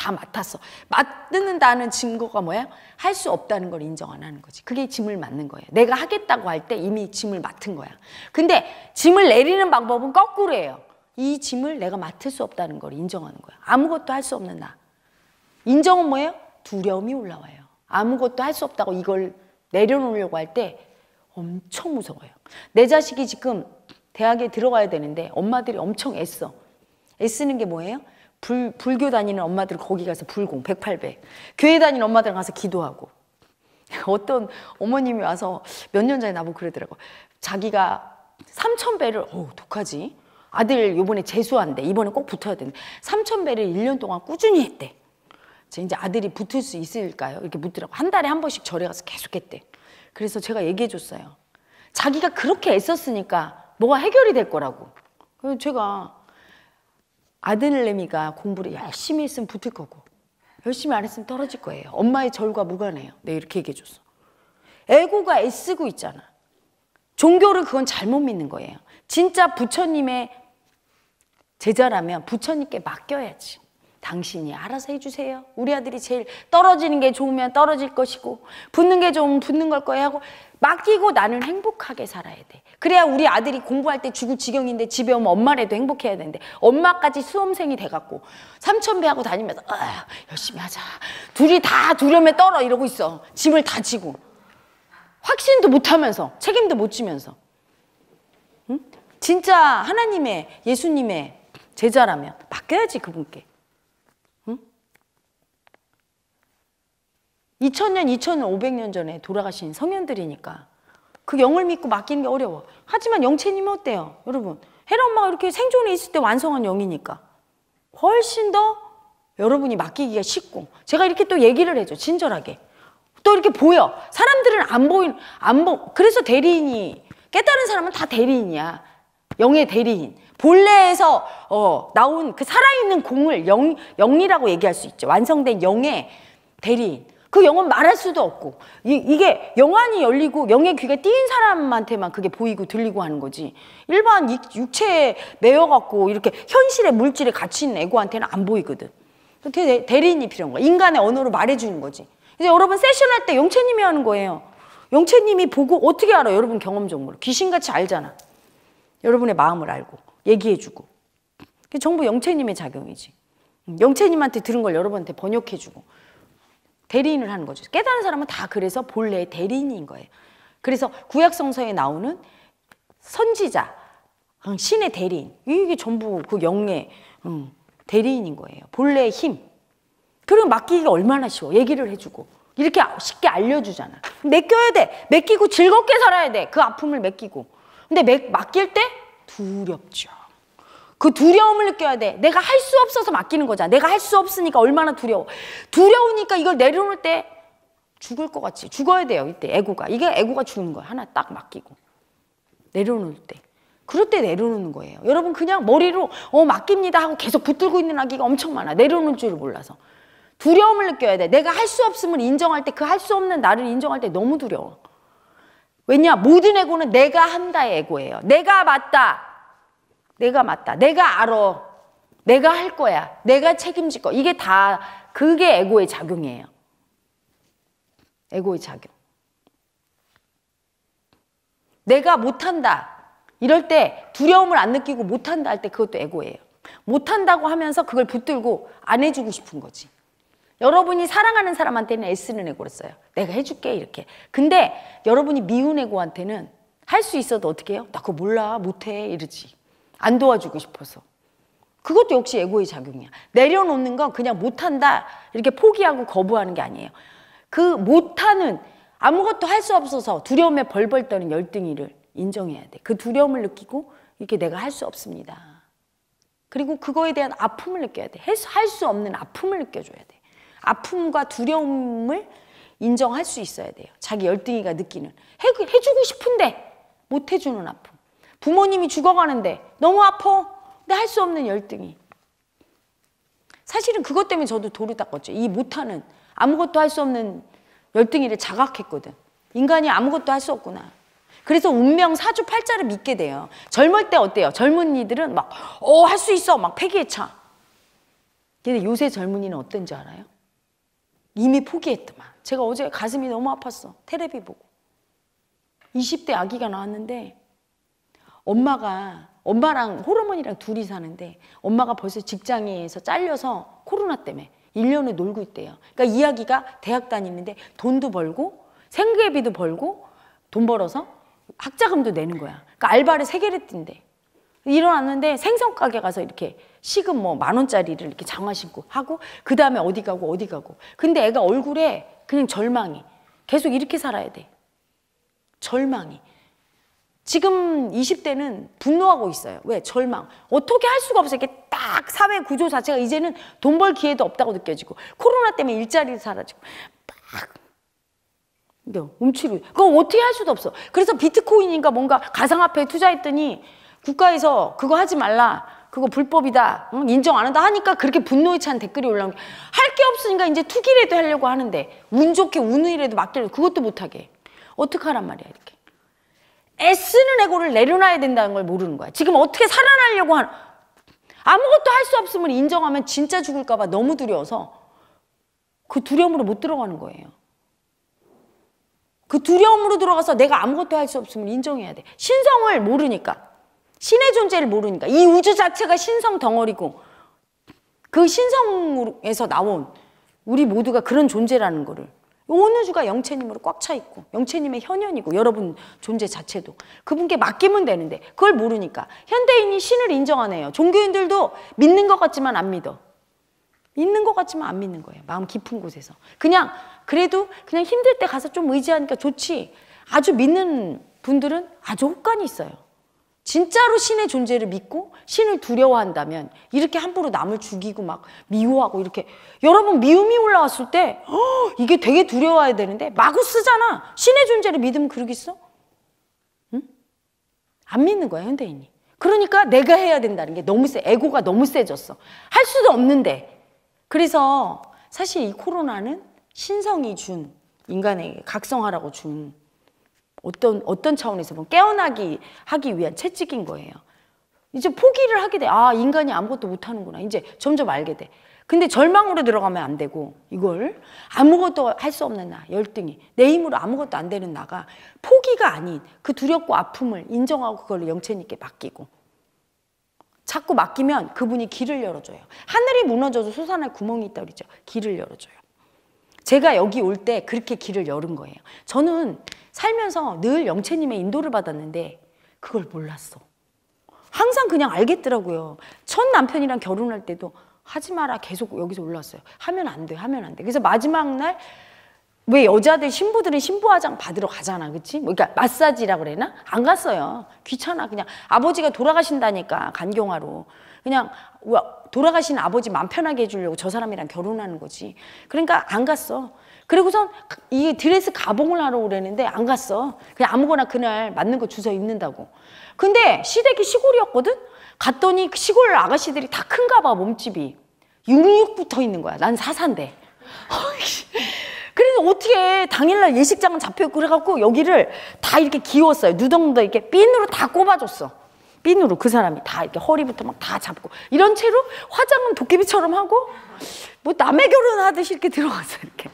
다 맡았어. 맡는다는 증거가 뭐야? 할 수 없다는 걸 인정 안 하는 거지. 그게 짐을 맡는 거예요. 내가 하겠다고 할 때 이미 짐을 맡은 거야. 근데 짐을 내리는 방법은 거꾸로예요. 이 짐을 내가 맡을 수 없다는 걸 인정하는 거야. 아무것도 할 수 없는 나. 인정은 뭐예요? 두려움이 올라와요. 아무것도 할 수 없다고 이걸 내려놓으려고 할 때 엄청 무서워요. 내 자식이 지금 대학에 들어가야 되는데 엄마들이 엄청 애써. 애쓰는 게 뭐예요? 불, 불교 다니는 엄마들 은 거기 가서 불공 108배. 교회 다니는 엄마들 가서 기도하고. 어떤 어머님이 와서 몇 년 전에 나보고 그러더라고. 자기가 3,000배를, 어 독하지? 아들 요번에 재수한대. 이번에 꼭 붙어야 된대. 3,000배를 1년 동안 꾸준히 했대. 이제 아들이 붙을 수 있을까요? 이렇게 묻더라고. 한 달에 한 번씩 절에 가서 계속 했대. 그래서 제가 얘기해 줬어요. 자기가 그렇게 애썼으니까 뭐가 해결이 될 거라고. 그래서 제가 아들내미가 공부를 열심히 했으면 붙을 거고 열심히 안 했으면 떨어질 거예요. 엄마의 절과 무관해요. 내가 이렇게 얘기해줬어. 애고가 애쓰고 있잖아. 종교를 그건 잘못 믿는 거예요. 진짜 부처님의 제자라면 부처님께 맡겨야지. 당신이 알아서 해주세요. 우리 아들이 제일 떨어지는 게 좋으면 떨어질 것이고 붙는 게 좋으면 붙는 걸 거예요 하고 맡기고 나는 행복하게 살아야 돼. 그래야 우리 아들이 공부할 때 죽을 지경인데 집에 오면 엄마라도 행복해야 되는데 엄마까지 수험생이 돼갖고 삼천배하고 다니면서 아, 열심히 하자. 둘이 다 두려움에 떨어 이러고 있어. 짐을 다 지고. 확신도 못하면서 책임도 못 지면서. 응? 진짜 하나님의 예수님의 제자라면 바뀌어야지 그분께. 2000년, 2500년 전에 돌아가신 성현들이니까 그 영을 믿고 맡기는 게 어려워. 하지만 영체님은 어때요? 여러분, 헤라 엄마가 이렇게 생존에 있을 때 완성한 영이니까 훨씬 더 여러분이 맡기기가 쉽고 제가 이렇게 또 얘기를 해줘, 친절하게. 또 이렇게 보여. 사람들은 안 보인, 안 보, 그래서 대리인이, 깨달은 사람은 다 대리인이야. 영의 대리인. 본래에서 어, 나온 그 살아있는 공을 영, 영리라고 얘기할 수 있죠. 완성된 영의 대리인. 그 영은 말할 수도 없고 이, 게 영안이 열리고 영의 귀가 띄인 사람한테만 그게 보이고 들리고 하는 거지 일반 육체에 매여갖고 이렇게 현실의 물질에 갇힌 에고한테는 안 보이거든 대, 대리인이 필요한 거야 인간의 언어로 말해주는 거지 이제 여러분 세션할 때 영채님이 하는 거예요 영채님이 보고 어떻게 알아 여러분 경험 정보를 귀신같이 알잖아 여러분의 마음을 알고 얘기해주고 전부 영채님의 작용이지 음, 영채님한테 들은 걸 여러분한테 번역해주고 대리인을 하는 거죠. 깨달은 사람은 다 그래서 본래 대리인인 거예요. 그래서 구약성서에 나오는 선지자, 신의 대리인, 이게 전부 그 영의 대리인인 거예요. 본래의 힘. 그리 맡기기가 얼마나 쉬워. 얘기를 해주고. 이렇게 쉽게 알려주잖아. 맡겨야 돼. 맡기고 즐겁게 살아야 돼. 그 아픔을 맡기고. 근데 맡길 때 두렵죠. 그 두려움을 느껴야 돼. 내가 할 수 없어서 맡기는 거잖아. 내가 할 수 없으니까 얼마나 두려워. 두려우니까 이걸 내려놓을 때 죽을 것같지 죽어야 돼요. 이때 애고가. 이게 애고가 죽는 거야. 하나 딱 맡기고. 내려놓을 때. 그럴 때 내려놓는 거예요. 여러분 그냥 머리로 어 맡깁니다 하고 계속 붙들고 있는 아기가 엄청 많아. 내려놓을 줄 몰라서. 두려움을 느껴야 돼. 내가 할 수 없음을 인정할 때 그 할 수 없는 나를 인정할 때 너무 두려워. 왜냐? 모든 에고는 내가 한다의 에고예요. 내가 맞다. 내가 맞다. 내가 알아. 내가 할 거야. 내가 책임질 거. 이게 다 그게 에고의 작용이에요. 에고의 작용. 내가 못한다. 이럴 때 두려움을 안 느끼고 못한다 할 때 그것도 에고예요. 못한다고 하면서 그걸 붙들고 안 해주고 싶은 거지. 여러분이 사랑하는 사람한테는 애쓰는 애고를 써요. 내가 해줄게 이렇게. 근데 여러분이 미운 애고한테는 할 수 있어도 어떻게 해요? 나 그거 몰라 못해 이러지. 안 도와주고 싶어서. 그것도 역시 에고의 작용이야. 내려놓는 건 그냥 못한다 이렇게 포기하고 거부하는 게 아니에요. 그 못하는 아무것도 할 수 없어서 두려움에 벌벌 떠는 열등이를 인정해야 돼. 그 두려움을 느끼고 이렇게 내가 할 수 없습니다. 그리고 그거에 대한 아픔을 느껴야 돼. 할 수 없는 아픔을 느껴줘야 돼. 아픔과 두려움을 인정할 수 있어야 돼요. 자기 열등이가 느끼는. 해, 해주고 싶은데 못 해주는 아픔. 부모님이 죽어가는데 너무 아파. 근데 할 수 없는 열등이. 사실은 그것 때문에 저도 도를 닦았죠. 이 못하는 아무것도 할 수 없는 열등이를 자각했거든. 인간이 아무것도 할 수 없구나. 그래서 운명 사주 팔자를 믿게 돼요. 젊을 때 어때요? 젊은이들은 막, 어, 할 수 있어. 막 패기에 차. 근데 요새 젊은이는 어떤지 알아요? 이미 포기했더만. 제가 어제 가슴이 너무 아팠어. 테레비 보고. 20대 아기가 나왔는데 엄마가 엄마랑 호르몬이랑 둘이 사는데 엄마가 벌써 직장에서 잘려서 코로나 때문에 1년을 놀고 있대요. 그러니까 이야기가 대학 다니는데 돈도 벌고 생계비도 벌고 돈 벌어서 학자금도 내는 거야. 그러니까 알바를 세 개를 뛴대. 일어났는데 생선 가게 가서 이렇게 식은 뭐만 원짜리를 이렇게 장화 신고 하고 그 다음에 어디 가고 어디 가고. 근데 애가 얼굴에 그냥 절망이 계속 이렇게 살아야 돼. 절망이. 지금 20대는 분노하고 있어요. 왜? 절망. 어떻게 할 수가 없어요. 이렇게 딱 사회 구조 자체가 이제는 돈 벌 기회도 없다고 느껴지고 코로나 때문에 일자리도 사라지고 막 움츠려. 그거 어떻게 할 수도 없어. 그래서 비트코인인가 뭔가 가상화폐에 투자했더니 국가에서 그거 하지 말라. 그거 불법이다. 응? 인정 안 한다 하니까 그렇게 분노에 찬 댓글이 올라온 게할게 없으니까 이제 투기라도 하려고 하는데 운 좋게 운의라도 맡기려고 그것도 못하게. 어떡하란 말이야 이렇게. 애쓰는 에고를 내려놔야 된다는 걸 모르는 거야. 지금 어떻게 살아나려고 하는 아무것도 할 수 없음을 인정하면 진짜 죽을까 봐 너무 두려워서 그 두려움으로 못 들어가는 거예요. 그 두려움으로 들어가서 내가 아무것도 할 수 없음을 인정해야 돼. 신성을 모르니까. 신의 존재를 모르니까. 이 우주 자체가 신성 덩어리고 그 신성에서 나온 우리 모두가 그런 존재라는 거를 어느 주가 영체님으로 꽉 차 있고 영체님의 현현이고 여러분 존재 자체도 그분께 맡기면 되는데 그걸 모르니까 현대인이 신을 인정하네요. 종교인들도 믿는 것 같지만 안 믿어. 믿는 것 같지만 안 믿는 거예요. 마음 깊은 곳에서. 그냥 그래도 그냥 힘들 때 가서 좀 의지하니까 좋지. 아주 믿는 분들은 아주 혹간이 있어요. 진짜로 신의 존재를 믿고 신을 두려워한다면 이렇게 함부로 남을 죽이고 막 미워하고 이렇게 여러분 미움이 올라왔을 때 허, 어, 이게 되게 두려워야 되는데 마구 쓰잖아. 신의 존재를 믿으면 그러겠어? 응? 안 믿는 거야 현대인이. 그러니까 내가 해야 된다는 게 너무 세. 에고가 너무 세졌어. 할 수도 없는데. 그래서 사실 이 코로나는 신성이 준 인간에게 각성하라고 준 어떤 어떤 차원에서 보면 깨어나기 하기 위한 채찍인 거예요. 이제 포기를 하게 돼. 아 인간이 아무것도 못하는구나. 이제 점점 알게 돼. 근데 절망으로 들어가면 안 되고 이걸 아무것도 할 수 없는 나 열등이 내 힘으로 아무것도 안 되는 나가 포기가 아닌 그 두렵고 아픔을 인정하고 그걸 영채님께 맡기고 자꾸 맡기면 그분이 길을 열어줘요. 하늘이 무너져도 솟아날 구멍이 있다 그러죠. 길을 열어줘요. 제가 여기 올 때 그렇게 길을 열은 거예요. 저는 살면서 늘 영채님의 인도를 받았는데 그걸 몰랐어. 항상 그냥 알겠더라고요. 첫 남편이랑 결혼할 때도 하지 마라 계속 여기서 올라왔어요. 하면 안 돼, 하면 안 돼. 그래서 마지막 날 왜 여자들 신부들은 신부 화장 받으러 가잖아, 그치지 뭐 그러니까 마사지라 그래나? 안 갔어요. 귀찮아, 그냥 아버지가 돌아가신다니까 간경화로 그냥 돌아가신 아버지 마음 편하게 해주려고 저 사람이랑 결혼하는 거지. 그러니까 안 갔어. 그리고선 이 드레스 가봉을 하러 오래는데 안 갔어. 그냥 아무거나 그날 맞는 거 주워 입는다고. 근데 시댁이 시골이었거든? 갔더니 그 시골 아가씨들이 다 큰가 봐, 몸집이. 육육 붙어 있는 거야. 난 사산데. 그래서 어떻게 당일날 예식장은 잡혀있고 그래갖고 여기를 다 이렇게 기웠어요. 누덩도 이렇게 핀으로 다 꼽아줬어. 핀으로 그 사람이 다 이렇게 허리부터 막 다 잡고 이런 채로 화장은 도깨비처럼 하고 뭐 남의 결혼하듯이 이렇게 들어갔어 이렇게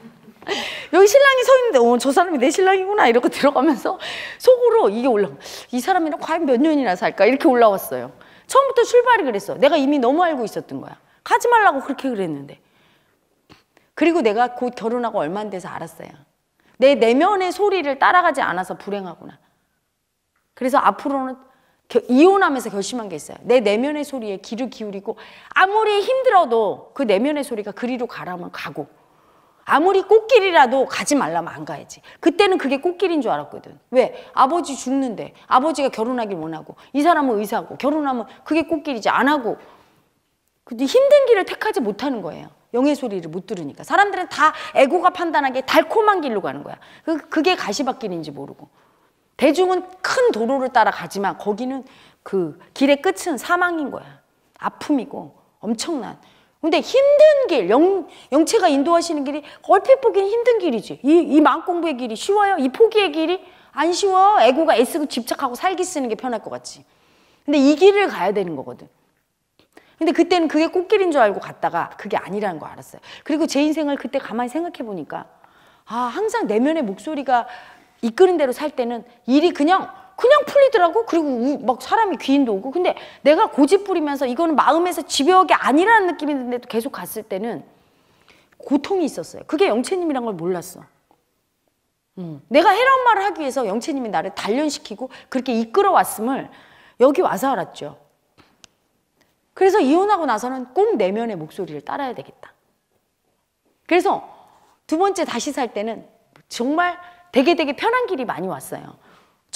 여기 신랑이 서 있는데 어, 저 사람이 내 신랑이구나 이렇게 들어가면서 속으로 이게 올라 이 사람이랑 과연 몇 년이나 살까 이렇게 올라왔어요 처음부터 출발이 그랬어 내가 이미 너무 알고 있었던 거야 가지 말라고 그렇게 그랬는데 그리고 내가 곧 결혼하고 얼마 안 돼서 알았어요 내 내면의 소리를 따라가지 않아서 불행하구나 그래서 앞으로는 이혼하면서 결심한 게 있어요. 내 내면의 소리에 귀를 기울이고 아무리 힘들어도 그 내면의 소리가 그리로 가라면 가고 아무리 꽃길이라도 가지 말라면 안 가야지. 그때는 그게 꽃길인 줄 알았거든. 왜? 아버지 죽는데 아버지가 결혼하길 원하고 이 사람은 의사고 결혼하면 그게 꽃길이지 안 하고 근데 힘든 길을 택하지 못하는 거예요. 영의 소리를 못 들으니까 사람들은 다 에고가 판단하기에 달콤한 길로 가는 거야. 그, 그게 가시밭길인지 모르고 대중은 큰 도로를 따라 가지만 거기는 그 길의 끝은 사망인 거야. 아픔이고 엄청난 근데 힘든 길, 영, 영체가 인도하시는 길이 얼핏 보기엔 힘든 길이지. 이, 이마 공부의 길이 쉬워요? 이 포기의 길이? 안 쉬워. 애고가 애쓰고 집착하고 살기 쓰는 게 편할 것 같지. 근데 이 길을 가야 되는 거거든. 근데 그때는 그게 꽃길인 줄 알고 갔다가 그게 아니라는 거 알았어요. 그리고 제 인생을 그때 가만히 생각해 보니까 아, 항상 내면의 목소리가 이끄는 대로 살 때는 일이 그냥 그냥 풀리더라고. 그리고 우, 막 사람이 귀인도 오고. 근데 내가 고집 부리면서 이거는 마음에서 집요하게 아니라는 느낌이 드는데도 계속 갔을 때는 고통이 있었어요. 그게 영채님이란 걸 몰랐어. 음. 내가 해라운 말을 하기 위해서 영채님이 나를 단련시키고 그렇게 이끌어왔음을 여기 와서 알았죠. 그래서 이혼하고 나서는 꼭 내면의 목소리를 따라야 되겠다. 그래서 두 번째 다시 살 때는 정말 되게 되게 편한 길이 많이 왔어요.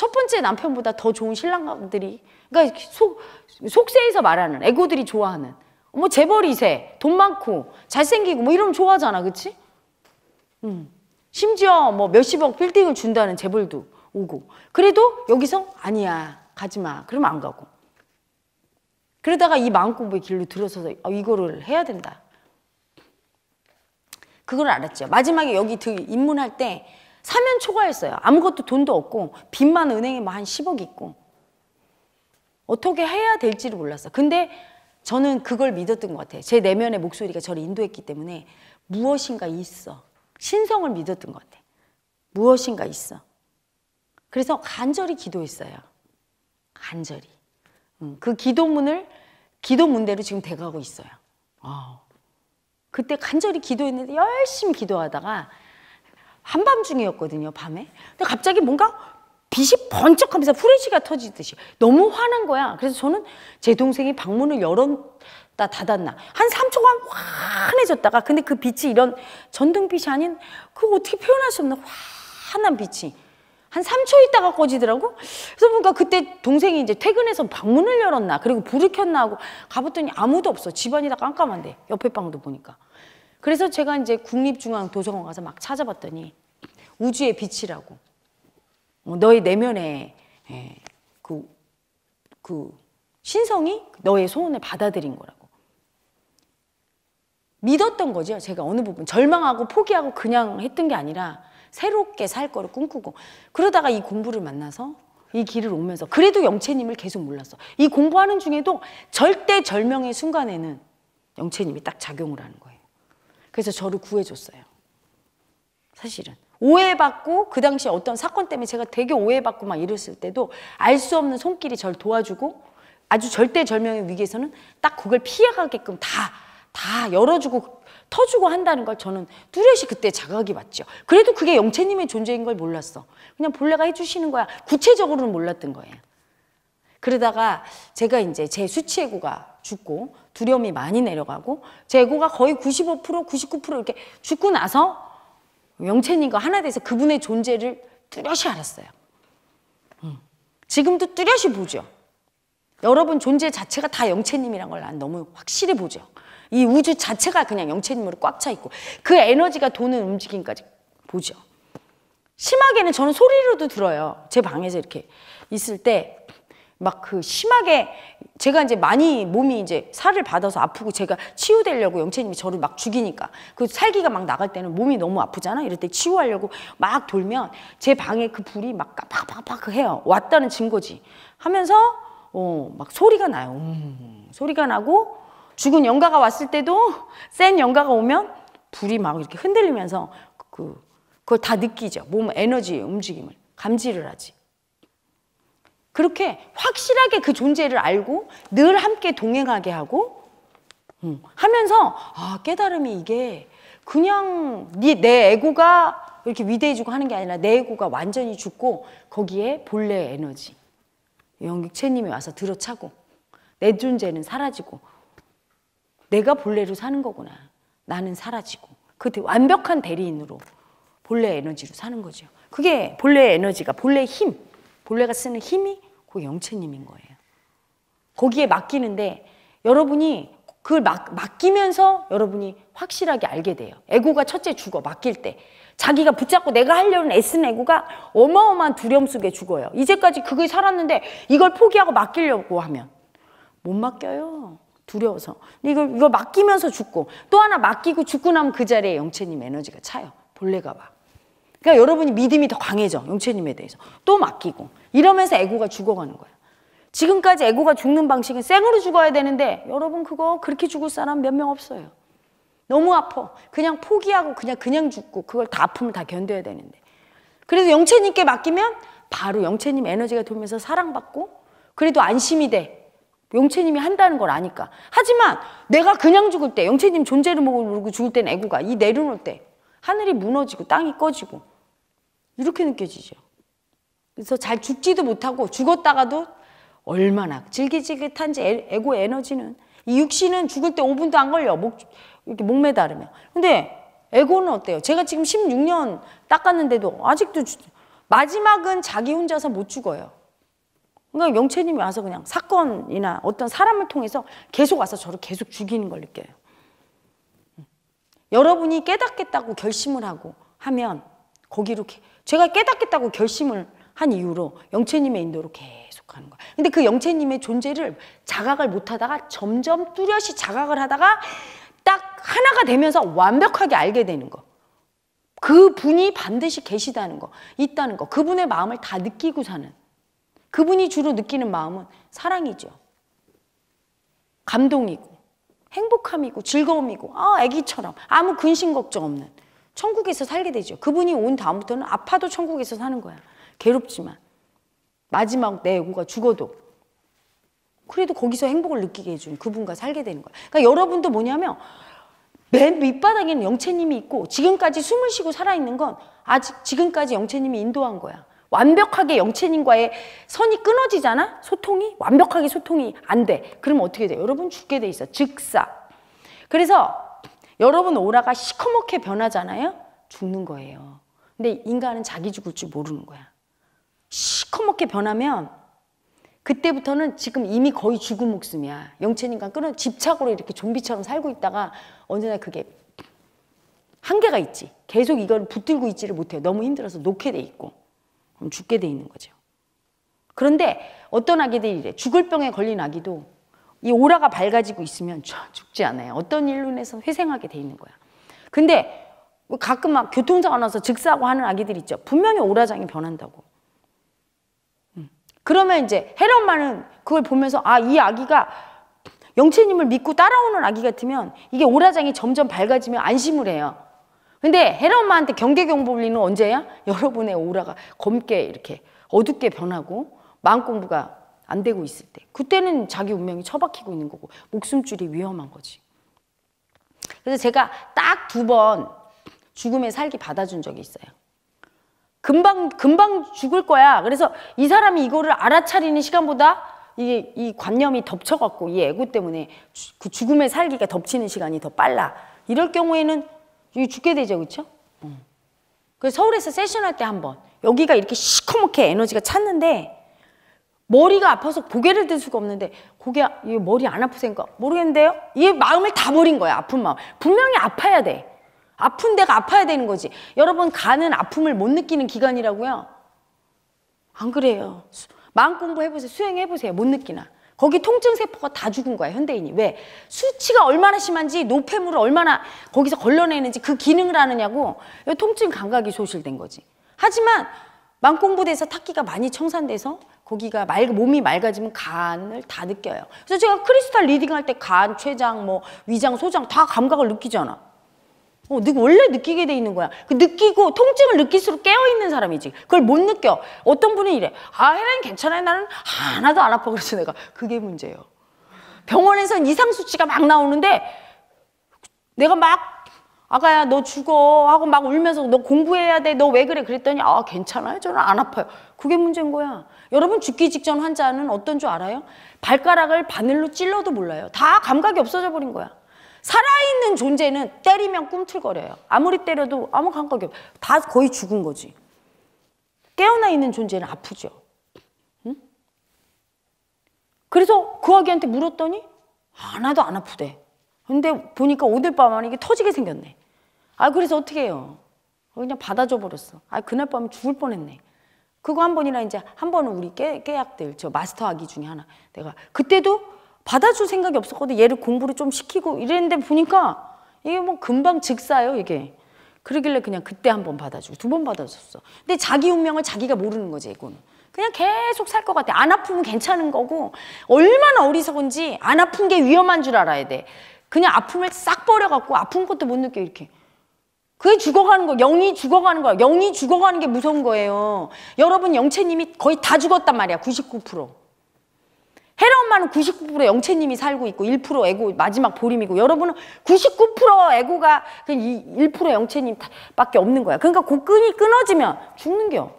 첫 번째 남편보다 더 좋은 신랑들이 그러니까 속, 속세에서 말하는 에고들이 좋아하는 뭐 재벌이세, 돈 많고 잘생기고 뭐 이러면 좋아하잖아, 그치? 음. 심지어 뭐 몇십억 빌딩을 준다는 재벌도 오고 그래도 여기서 아니야, 가지마, 그러면 안 가고 그러다가 이 마음 공부의 길로 들어서서 아, 이거를 해야 된다. 그걸 알았죠. 마지막에 여기 입문할 때 사면 초과했어요. 아무것도 돈도 없고 빚만 은행에 뭐 한 10억 있고 어떻게 해야 될지를 몰랐어. 요 근데 저는 그걸 믿었던 것 같아요. 제 내면의 목소리가 저를 인도했기 때문에 무엇인가 있어. 신성을 믿었던 것 같아요. 무엇인가 있어. 그래서 간절히 기도했어요. 간절히. 음, 그 기도문을 기도문대로 지금 돼가고 있어요. 그때 간절히 기도했는데 열심히 기도하다가 한밤중이었거든요, 밤에. 근데 갑자기 뭔가 빛이 번쩍 하면서 후레쉬가 터지듯이 너무 화난 거야. 그래서 저는 제 동생이 방문을 열었다 닫았나. 한 3초간 환해졌다가 근데 그 빛이 이런 전등빛이 아닌 그거 어떻게 표현할 수 없는 환한 빛이 한 3초 있다가 꺼지더라고. 그래서 뭔가 그때 동생이 이제 퇴근해서 방문을 열었나 그리고 불을 켰나 하고 가봤더니 아무도 없어. 집안이 다 깜깜한데 옆에 방도 보니까. 그래서 제가 이제 국립중앙도서관 가서 막 찾아봤더니 우주의 빛이라고 어, 너의 내면에 예, 그, 그 신성이 너의 소원을 받아들인 거라고 믿었던 거죠 제가 어느 부분 절망하고 포기하고 그냥 했던 게 아니라 새롭게 살 거를 꿈꾸고 그러다가 이 공부를 만나서 이 길을 오면서 그래도 영채님을 계속 몰랐어 이 공부하는 중에도 절대 절명의 순간에는 영채님이 딱 작용을 하는 거야 그래서 저를 구해줬어요. 사실은. 오해받고 그 당시 어떤 사건 때문에 제가 되게 오해받고 막 이랬을 때도 알 수 없는 손길이 절 도와주고 아주 절대절명의 위기에서는 딱 그걸 피해가게끔 다, 다 열어주고 터주고 한다는 걸 저는 뚜렷이 그때 자각이 맞죠. 그래도 그게 영채님의 존재인 걸 몰랐어. 그냥 본래가 해주시는 거야. 구체적으로는 몰랐던 거예요. 그러다가 제가 이제 제 수치해고가 죽고 두려움이 많이 내려가고 재고가 거의 95% 99% 이렇게 죽고 나서 영체님과 하나 돼서 그분의 존재를 뚜렷이 알았어요. 음. 지금도 뚜렷이 보죠. 여러분 존재 자체가 다 영채님이란 걸 난 너무 확실히 보죠. 이 우주 자체가 그냥 영채님으로 꽉 차 있고 그 에너지가 도는 움직임까지 보죠. 심하게는 저는 소리로도 들어요. 제 방에서 이렇게 있을 때 막그 심하게 제가 이제 많이 몸이 이제 살을 받아서 아프고 제가 치유되려고 영채님이 저를 막 죽이니까 그 살기가 막 나갈 때는 몸이 너무 아프잖아 이럴 때 치유하려고 막 돌면 제 방에 그 불이 막 깜빡깜빡 해요 왔다는 증거지 하면서 어 막 소리가 나요 음, 소리가 나고 죽은 영가가 왔을 때도 센 영가가 오면 불이 막 이렇게 흔들리면서 그 그걸 다 느끼죠 몸 에너지 움직임을 감지를 하지 그렇게 확실하게 그 존재를 알고 늘 함께 동행하게 하고 음, 하면서 아 깨달음이 이게 그냥 네, 내 에고가 이렇게 위대해지고 하는 게 아니라 내 에고가 완전히 죽고 거기에 본래의 에너지 영육체님이 와서 들어차고 내 존재는 사라지고 내가 본래로 사는 거구나 나는 사라지고 그 완벽한 대리인으로 본래 에너지로 사는 거죠 그게 본래 에너지가 본래 힘 본래가 쓰는 힘이 그 영체님인 거예요. 거기에 맡기는데 여러분이 그걸 막, 맡기면서 여러분이 확실하게 알게 돼요. 에고가 첫째 죽어, 맡길 때. 자기가 붙잡고 내가 하려는 애쓴 에고가 어마어마한 두려움 속에 죽어요. 이제까지 그걸 살았는데 이걸 포기하고 맡기려고 하면 못 맡겨요. 두려워서. 근데 이걸, 이걸 맡기면서 죽고 또 하나 맡기고 죽고 나면 그 자리에 영체님 에너지가 차요. 본래가 막. 그러니까 여러분이 믿음이 더 강해져. 용채님에 대해서. 또 맡기고. 이러면서 에고가 죽어가는 거야. 지금까지 에고가 죽는 방식은 생으로 죽어야 되는데 여러분 그거 그렇게 죽을 사람 몇 명 없어요. 너무 아파. 그냥 포기하고 그냥 그냥 죽고 그걸 다 아프면 다 견뎌야 되는데. 그래서 영채님께 맡기면 바로 영채님 에너지가 돌면서 사랑받고 그래도 안심이 돼. 영채님이 한다는 걸 아니까. 하지만 내가 그냥 죽을 때 영채님 존재를 모르고 죽을 때는 애고가 이 내려놓을 때 하늘이 무너지고 땅이 꺼지고 이렇게 느껴지죠. 그래서 잘 죽지도 못하고 죽었다가도 얼마나 질깃질깃한지 에고 에너지는 이 육신은 죽을 때 5분도 안 걸려 목 이렇게 목매다르면 근데 에고는 어때요? 제가 지금 16년 닦았는데도 아직도 주, 마지막은 자기 혼자서 못 죽어요. 그러니까 영채님이 와서 그냥 사건이나 어떤 사람을 통해서 계속 와서 저를 계속 죽이는 걸 느껴요. 여러분이 깨닫겠다고 결심을 하고 하면 거기로 제가 깨닫겠다고 결심을 한 이후로 영체님의 인도로 계속 가는 거야. 근데 그 영채님의 존재를 자각을 못 하다가 점점 뚜렷이 자각을 하다가 딱 하나가 되면서 완벽하게 알게 되는 거. 그 분이 반드시 계시다는 거, 있다는 거, 그분의 마음을 다 느끼고 사는. 그분이 주로 느끼는 마음은 사랑이죠. 감동이고, 행복함이고 즐거움이고 아 아기처럼 아무 근심 걱정 없는 천국에서 살게 되죠. 그분이 온 다음부터는 아파도 천국에서 사는 거야. 괴롭지만 마지막 내 애고가 죽어도 그래도 거기서 행복을 느끼게 해준 그분과 살게 되는 거야. 그러니까 여러분도 뭐냐면 맨 밑바닥에는 영체님이 있고 지금까지 숨을 쉬고 살아있는 건 아직 지금까지 영체님이 인도한 거야. 완벽하게 영체님과의 선이 끊어지잖아? 소통이? 완벽하게 소통이 안 돼. 그러면 어떻게 돼? 여러분 죽게 돼 있어. 즉사. 그래서 여러분 오라가 시커멓게 변하잖아요? 죽는 거예요. 근데 인간은 자기 죽을 줄 모르는 거야. 시커멓게 변하면 그때부터는 지금 이미 거의 죽은 목숨이야. 영체님과 끊은 집착으로 이렇게 좀비처럼 살고 있다가 언제나 그게 한계가 있지. 계속 이걸 붙들고 있지를 못해요. 너무 힘들어서 놓게 돼 있고. 그럼 죽게 돼 있는 거죠. 그런데 어떤 아기들이 이래 죽을 병에 걸린 아기도 이 오라가 밝아지고 있으면 죽지 않아요. 어떤 일로 인서 회생하게 돼 있는 거야. 근데 뭐 가끔 막 교통사고 나서 즉사하고 하는 아기들 있죠. 분명히 오라장이 변한다고. 음. 그러면 이제 헤엄마는 그걸 보면서 아이 아기가 영체님을 믿고 따라오는 아기 같으면 이게 오라장이 점점 밝아지면 안심을 해요. 근데 헤라엄마한테 경계경보울리는 언제야? 여러분의 오라가 검게 이렇게 어둡게 변하고 마음 공부가 안 되고 있을 때 그때는 자기 운명이 처박히고 있는 거고 목숨줄이 위험한 거지 그래서 제가 딱 두 번 죽음의 살기 받아준 적이 있어요 금방 금방 죽을 거야 그래서 이 사람이 이거를 알아차리는 시간보다 이, 이 관념이 덮쳐갖고 이 애고 때문에 주, 그 죽음의 살기가 덮치는 시간이 더 빨라 이럴 경우에는 죽게 되죠, 그렇그서울에서 세션할 때 한번 여기가 이렇게 시커멓게 에너지가 찼는데 머리가 아파서 고개를 들 수가 없는데 고개 머리 안 아프세니까 모르겠는데요? 얘 마음을 다 버린 거야 아픈 마음 분명히 아파야 돼 아픈 데가 아파야 되는 거지 여러분 간은 아픔을 못 느끼는 기관이라고요? 안 그래요 마음 공부해보세요 수행해보세요 못 느끼나 거기 통증 세포가 다 죽은 거야 현대인이 왜 수치가 얼마나 심한지 노폐물을 얼마나 거기서 걸러내는지 그 기능을 하느냐고 통증 감각이 소실된 거지 하지만 만공부에서 탁기가 많이 청산돼서 거기가 말, 몸이 맑아지면 간을 다 느껴요 그래서 제가 크리스탈 리딩할 때 간, 췌장, 뭐 위장, 소장 다 감각을 느끼잖아 어, 느, 원래 느끼게 돼 있는 거야. 그 느끼고 통증을 느낄수록 깨어 있는 사람이지. 그걸 못 느껴. 어떤 분은 이래. 아, 혜라님 괜찮아요. 나는 하나도 안 아파. 그래서 내가 그게 문제예요. 병원에선 이상 수치가 막 나오는데 내가 막 아가야 너 죽어 하고 막 울면서 너 공부해야 돼 너 왜 그래 그랬더니 아 괜찮아요 저는 안 아파요 그게 문제인 거야 여러분 죽기 직전 환자는 어떤 줄 알아요 발가락을 바늘로 찔러도 몰라요 다 감각이 없어져 버린 거야 살아있는 존재는 때리면 꿈틀거려요. 아무리 때려도 아무 감각이 없어요. 다 거의 죽은 거지. 깨어나 있는 존재는 아프죠. 그래서 그 아기한테 물었더니 하나도 안 아프대. 근데 보니까 오늘 밤만 이게 터지게 생겼네. 아 그래서 어떻게 해요? 그냥 받아줘 버렸어. 아 그날 밤 죽을 뻔했네. 그거 한 번이나 이제 한 번은 우리 깨, 약들저 마스터 아기 중에 하나 내가 그때도 받아줄 생각이 없었거든. 얘를 공부를 좀 시키고 이랬는데 보니까 이게 뭐 금방 즉사요 이게. 그러길래 그냥 그때 한 번 받아주고 두 번 받아줬어. 근데 자기 운명을 자기가 모르는 거지 이건 그냥 계속 살 것 같아. 안 아프면 괜찮은 거고 얼마나 어리석은지 안 아픈 게 위험한 줄 알아야 돼. 그냥 아픔을 싹 버려갖고 아픈 것도 못 느껴 이렇게. 그게 죽어가는 거, 영이 죽어가는 거야. 영이 죽어가는 게 무서운 거예요. 여러분 영채님이 거의 다 죽었단 말이야. 99%. 헤라 엄마는 99% 영채님이 살고 있고 1% 에고 마지막 보림이고 여러분은 99% 에고가 그냥 1% 영채님밖에 없는 거야. 그러니까 그 끈이 끊어지면 죽는 겨.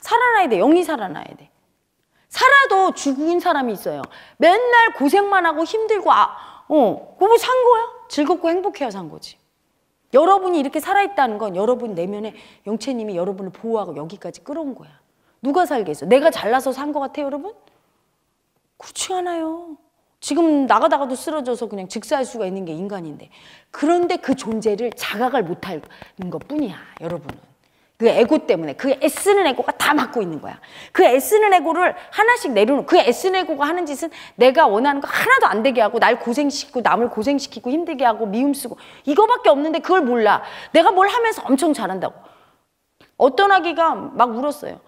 살아나야 돼. 영이 살아나야 돼. 살아도 죽은 사람이 있어요. 맨날 고생만 하고 힘들고 아, 어, 그거 뭐 산 거야? 즐겁고 행복해야 산 거지. 여러분이 이렇게 살아있다는 건 여러분 내면에 영채님이 여러분을 보호하고 여기까지 끌어온 거야. 누가 살겠어? 내가 잘나서 산 거 같아 여러분? 그렇지 않아요. 지금 나가다가도 쓰러져서 그냥 직사할 수가 있는 게 인간인데 그런데 그 존재를 자각을 못하는 것뿐이야 여러분은 그 에고 때문에 그 애쓰는 에고가 다 막고 있는 거야 그 애쓰는 에고를 하나씩 내려놓고 그 애쓰는 에고가 하는 짓은 내가 원하는 거 하나도 안 되게 하고 날 고생시키고 남을 고생시키고 힘들게 하고 미움 쓰고 이거밖에 없는데 그걸 몰라 내가 뭘 하면서 엄청 잘한다고 어떤 아기가 막 울었어요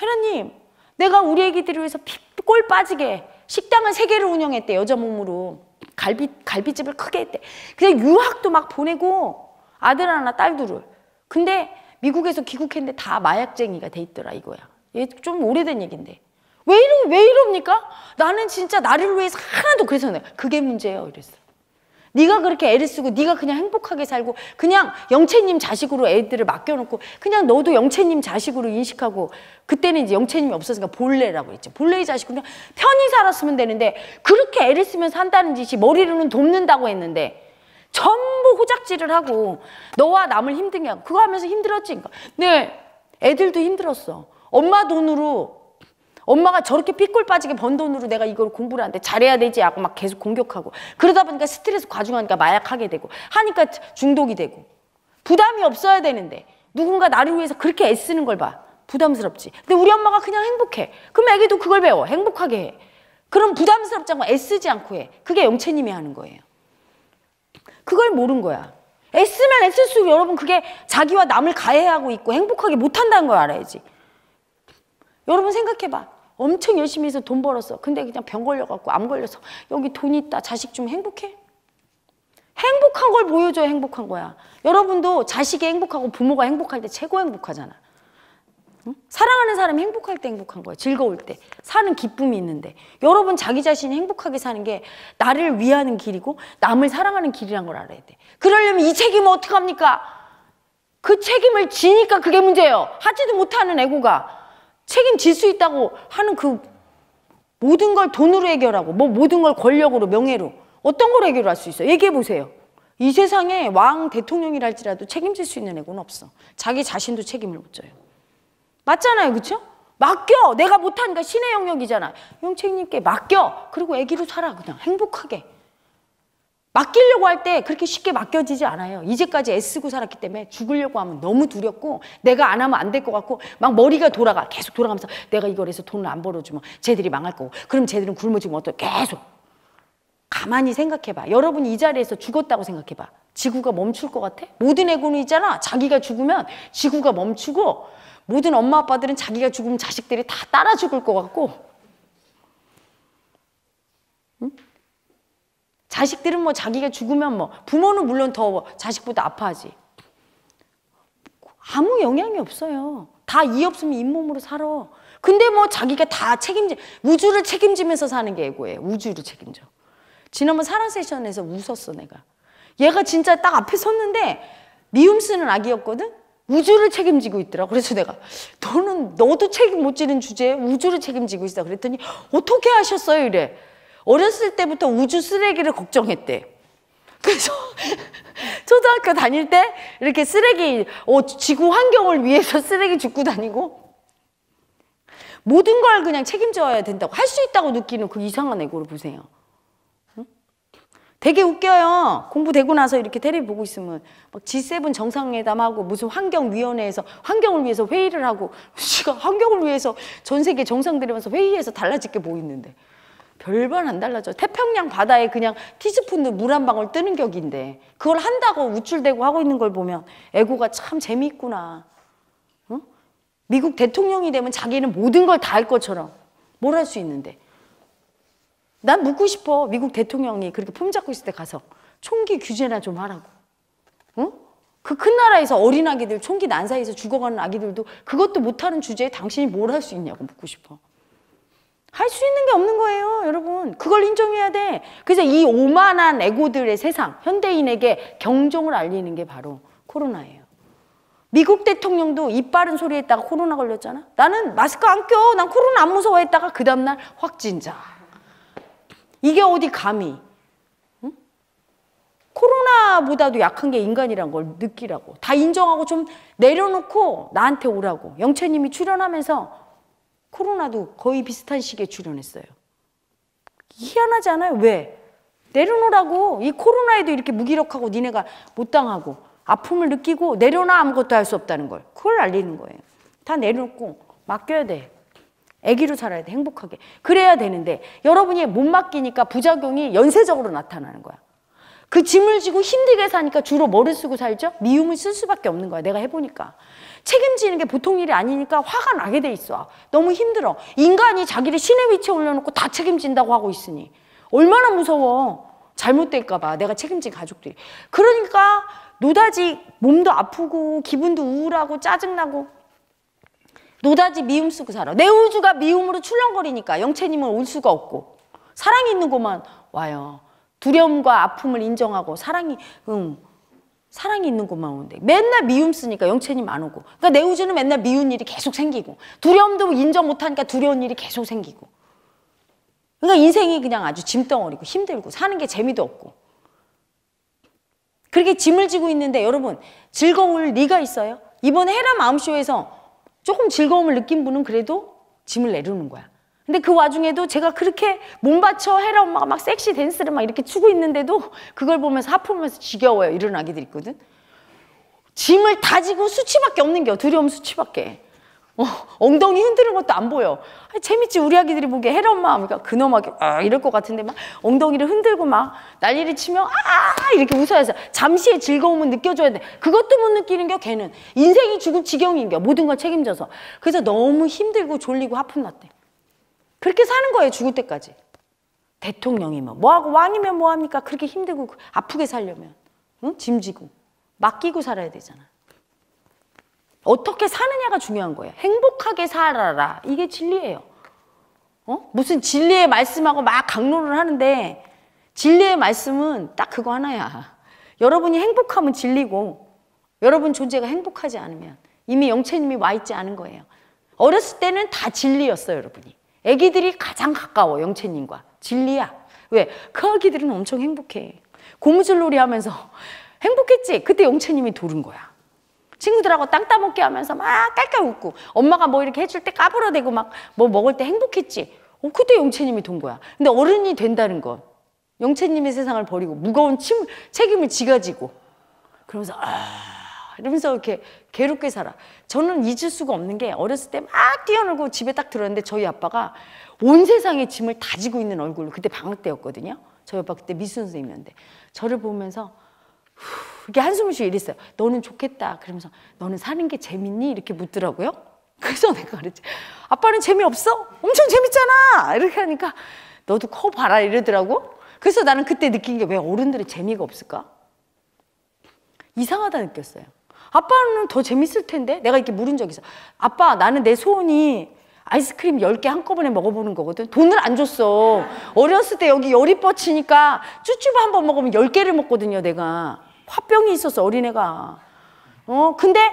혜라님 내가 우리 애기들을 위해서 꼴 빠지게 식당을 세 개를 운영했대 여자 몸으로 갈비 갈비집을 크게 했대. 그냥 유학도 막 보내고 아들 하나 딸 둘을. 근데 미국에서 귀국했는데 다 마약쟁이가 돼 있더라 이거야. 얘좀 오래된 얘긴데. 왜 이러 왜 이럽니까? 나는 진짜 나를 위해서 하나도 그래서 내가 그게 문제예요 이랬어. 네가 그렇게 애를 쓰고 네가 그냥 행복하게 살고 그냥 영채님 자식으로 애들을 맡겨놓고 그냥 너도 영채님 자식으로 인식하고 그때는 이제 영채님이 없었으니까 본래라고 했죠. 본래의 자식으로 그냥 편히 살았으면 되는데 그렇게 애를 쓰면산다는 짓이 머리로는 돕는다고 했는데 전부 호작질을 하고 너와 남을 힘든게 그거 하면서 힘들었지. 그러니까 네 애들도 힘들었어. 엄마 돈으로 엄마가 저렇게 핏골 빠지게 번 돈으로 내가 이걸 공부를 하는데 잘해야 되지 하고 막 계속 공격하고 그러다 보니까 스트레스 과중하니까 마약하게 되고 하니까 중독이 되고 부담이 없어야 되는데 누군가 나를 위해서 그렇게 애쓰는 걸 봐. 부담스럽지. 근데 우리 엄마가 그냥 행복해. 그럼 애기도 그걸 배워. 행복하게 해. 그럼 부담스럽지 않고 애쓰지 않고 해. 그게 영채님이 하는 거예요. 그걸 모른 거야. 애쓰면 애쓸수록 여러분 그게 자기와 남을 가해하고 있고 행복하게 못한다는 걸 알아야지. 여러분 생각해봐. 엄청 열심히 해서 돈 벌었어. 근데 그냥 병 걸려갖고 암 걸려서 여기 돈 있다. 자식 좀 행복해? 행복한 걸 보여줘야 행복한 거야. 여러분도 자식이 행복하고 부모가 행복할 때 최고 행복하잖아. 응? 사랑하는 사람이 행복할 때 행복한 거야. 즐거울 때. 사는 기쁨이 있는데. 여러분 자기 자신이 행복하게 사는 게 나를 위하는 길이고 남을 사랑하는 길이란 걸 알아야 돼. 그러려면 이 책임은 어떻게합니까그 책임을 지니까 그게 문제예요. 하지도 못하는 애고가. 책임질 수 있다고 하는 그 모든 걸 돈으로 해결하고 뭐 모든 걸 권력으로 명예로 어떤 걸 해결할 수 있어요? 얘기해 보세요. 이 세상에 왕 대통령이랄지라도 책임질 수 있는 애고 없어. 자기 자신도 책임을 못 져요. 맞잖아요, 그렇죠? 맡겨. 내가 못하니까 신의 영역이잖아. 용책님께 맡겨. 그리고 애기로 살아 그냥 행복하게. 맡기려고 할 때 그렇게 쉽게 맡겨지지 않아요. 이제까지 애쓰고 살았기 때문에 죽으려고 하면 너무 두렵고 내가 안 하면 안 될 것 같고 막 머리가 돌아가 계속 돌아가면서 내가 이걸 해서 돈을 안 벌어주면 쟤들이 망할 거고 그럼 쟤들은 굶어 지으면어떡 계속 가만히 생각해봐. 여러분이 이 자리에서 죽었다고 생각해봐. 지구가 멈출 것 같아? 모든 애군이 있잖아. 자기가 죽으면 지구가 멈추고 모든 엄마 아빠들은 자기가 죽으면 자식들이 다 따라 죽을 것 같고 자식들은 뭐 자기가 죽으면 뭐 부모는 물론 더 자식보다 아파하지. 아무 영향이 없어요. 다 이 없으면 잇몸으로 살아. 근데 뭐 자기가 다 책임지 우주를 책임지면서 사는 게 에고예요. 우주를 책임져. 지난번 사랑 세션에서 웃었어 내가. 얘가 진짜 딱 앞에 섰는데 미움 쓰는 아기였거든. 우주를 책임지고 있더라. 그래서 내가 너는 너도 책임 못 지는 주제에 우주를 책임지고 있어. 그랬더니 어떻게 하셨어요 이래. 어렸을 때부터 우주 쓰레기를 걱정했대. 그래서 초등학교 다닐 때 이렇게 쓰레기, 어, 지구 환경을 위해서 쓰레기 줍고 다니고 모든 걸 그냥 책임져야 된다고 할 수 있다고 느끼는 그 이상한 애고를 보세요. 되게 웃겨요. 공부되고 나서 이렇게 테레비 보고 있으면 막 G7 정상회담하고 무슨 환경위원회에서 환경을 위해서 회의를 하고 지가 환경을 위해서 전 세계 정상들이면서 회의해서 달라질 게 뭐 있는데 별반 안 달라져. 태평양 바다에 그냥 티스푼으로 물한 방울 뜨는 격인데 그걸 한다고 우출되고 하고 있는 걸 보면 에고가 참 재미있구나. 응? 미국 대통령이 되면 자기는 모든 걸 다 할 것처럼 뭘 할 수 있는데. 난 묻고 싶어. 미국 대통령이 그렇게 품잡고 있을 때 가서 총기 규제나 좀 하라고. 응? 그큰 나라에서 어린 아기들 총기 난사해서 죽어가는 아기들도 그것도 못하는 주제에 당신이 뭘 할 수 있냐고 묻고 싶어. 할수 있는 게 없는 거예요, 여러분. 그걸 인정해야 돼. 그래서 이 오만한 에고들의 세상, 현대인에게 경종을 알리는 게 바로 코로나예요. 미국 대통령도 입 바른 소리 했다가 코로나 걸렸잖아. 나는 마스크 안 껴. 난 코로나 안 무서워 했다가 그 다음날 확진자. 이게 어디 감히. 코로나보다도 약한 게 인간이란 걸 느끼라고. 다 인정하고 좀 내려놓고 나한테 오라고. 영채님이 출연하면서 코로나도 거의 비슷한 시기에 출연했어요. 희한하지 않아요? 왜? 내려놓으라고. 이 코로나에도 이렇게 무기력하고 니네가 못 당하고 아픔을 느끼고 내려놔 아무것도 할 수 없다는 걸. 그걸 알리는 거예요. 다 내려놓고 맡겨야 돼. 애기로 살아야 돼. 행복하게. 그래야 되는데 여러분이 못 맡기니까 부작용이 연쇄적으로 나타나는 거야. 그 짐을 지고 힘들게 사니까 주로 뭐를 쓰고 살죠? 미움을 쓸 수밖에 없는 거야. 내가 해보니까. 책임지는 게 보통 일이 아니니까 화가 나게 돼 있어. 너무 힘들어. 인간이 자기를 신의 위치에 올려놓고 다 책임진다고 하고 있으니. 얼마나 무서워. 잘못될까 봐. 내가 책임진 가족들이. 그러니까 노다지 몸도 아프고 기분도 우울하고 짜증나고 노다지 미움 쓰고 살아. 내 우주가 미움으로 출렁거리니까 영채님은 올 수가 없고 사랑이 있는 곳만 와요. 두려움과 아픔을 인정하고 사랑이 응 사랑이 있는 곳만 오는데 맨날 미움 쓰니까 영체님 안 오고 그러니까 내 우주는 맨날 미운 일이 계속 생기고 두려움도 인정 못하니까 두려운 일이 계속 생기고 그러니까 인생이 그냥 아주 짐덩어리고 힘들고 사는 게 재미도 없고 그렇게 짐을 지고 있는데 여러분 즐거울 리가 있어요? 이번 헤라 마음쇼에서 조금 즐거움을 느낀 분은 그래도 짐을 내려놓는 거야 근데 그 와중에도 제가 그렇게 몸 바쳐 헤라 엄마가 막 섹시 댄스를 막 이렇게 추고 있는데도 그걸 보면서 하품하면서 지겨워요. 이런 아기들 있거든. 짐을 다 지고 수치밖에 없는 게요. 두려움 수치밖에. 어, 엉덩이 흔드는 것도 안 보여. 아니, 재밌지 우리 아기들이 보기에 헤라 엄마 그러니까 그놈하게 아 이럴 것 같은데 막 엉덩이를 흔들고 막 난리를 치면 아 이렇게 웃어야 돼. 잠시의 즐거움은 느껴줘야 돼. 그것도 못 느끼는 게 걔는 인생이 죽을 지경인 겨 모든 걸 책임져서 그래서 너무 힘들고 졸리고 하품 났대. 그렇게 사는 거예요, 죽을 때까지. 대통령이면 뭐, 뭐하고 왕이면 뭐합니까? 그렇게 힘들고 그 아프게 살려면 응? 짐지고 맡기고 살아야 되잖아. 어떻게 사느냐가 중요한 거예요. 행복하게 살아라. 이게 진리예요. 어? 무슨 진리의 말씀하고 막 강론을 하는데 진리의 말씀은 딱 그거 하나야. 여러분이 행복하면 진리고 여러분 존재가 행복하지 않으면 이미 영체님이 와 있지 않은 거예요. 어렸을 때는 다 진리였어요, 여러분이. 애기들이 가장 가까워 영채님과 진리야 왜? 그 아기들은 엄청 행복해 고무줄놀이 하면서 행복했지? 그때 영채님이 도른 거야 친구들하고 땅 따먹기 하면서 막 깔깔 웃고 엄마가 뭐 이렇게 해줄 때 까불어대고 막 뭐 먹을 때 행복했지 어, 그때 영채님이 돈 거야 근데 어른이 된다는 건 영채님의 세상을 버리고 무거운 침, 책임을 지가 지고 그러면서 아 이러면서 이렇게 괴롭게 살아. 저는 잊을 수가 없는 게 어렸을 때 막 뛰어놀고 집에 딱 들었는데 저희 아빠가 온세상에 짐을 다 지고 있는 얼굴로 그때 방학 때였거든요. 저희 아빠 그때 미술 선생님이었는데 저를 보면서 후, 이렇게 한숨을 쉬고 이랬어요. 너는 좋겠다. 그러면서 너는 사는 게 재밌니? 이렇게 묻더라고요. 그래서 내가 그랬지. 아빠는 재미없어? 엄청 재밌잖아! 이렇게 하니까 너도 커 봐라 이러더라고. 그래서 나는 그때 느낀 게 왜어른들의 재미가 없을까? 이상하다 느꼈어요. 아빠는 더 재밌을 텐데 내가 이렇게 물은 적 있어 아빠 나는 내 소원이 아이스크림 1 0개 한꺼번에 먹어보는 거거든 돈을 안 줬어 어렸을 때 여기 열이 뻗치니까 쭈쭈바 한 번 먹으면 1 0개를 먹거든요 내가 화병이 있었어 어린애가 어 근데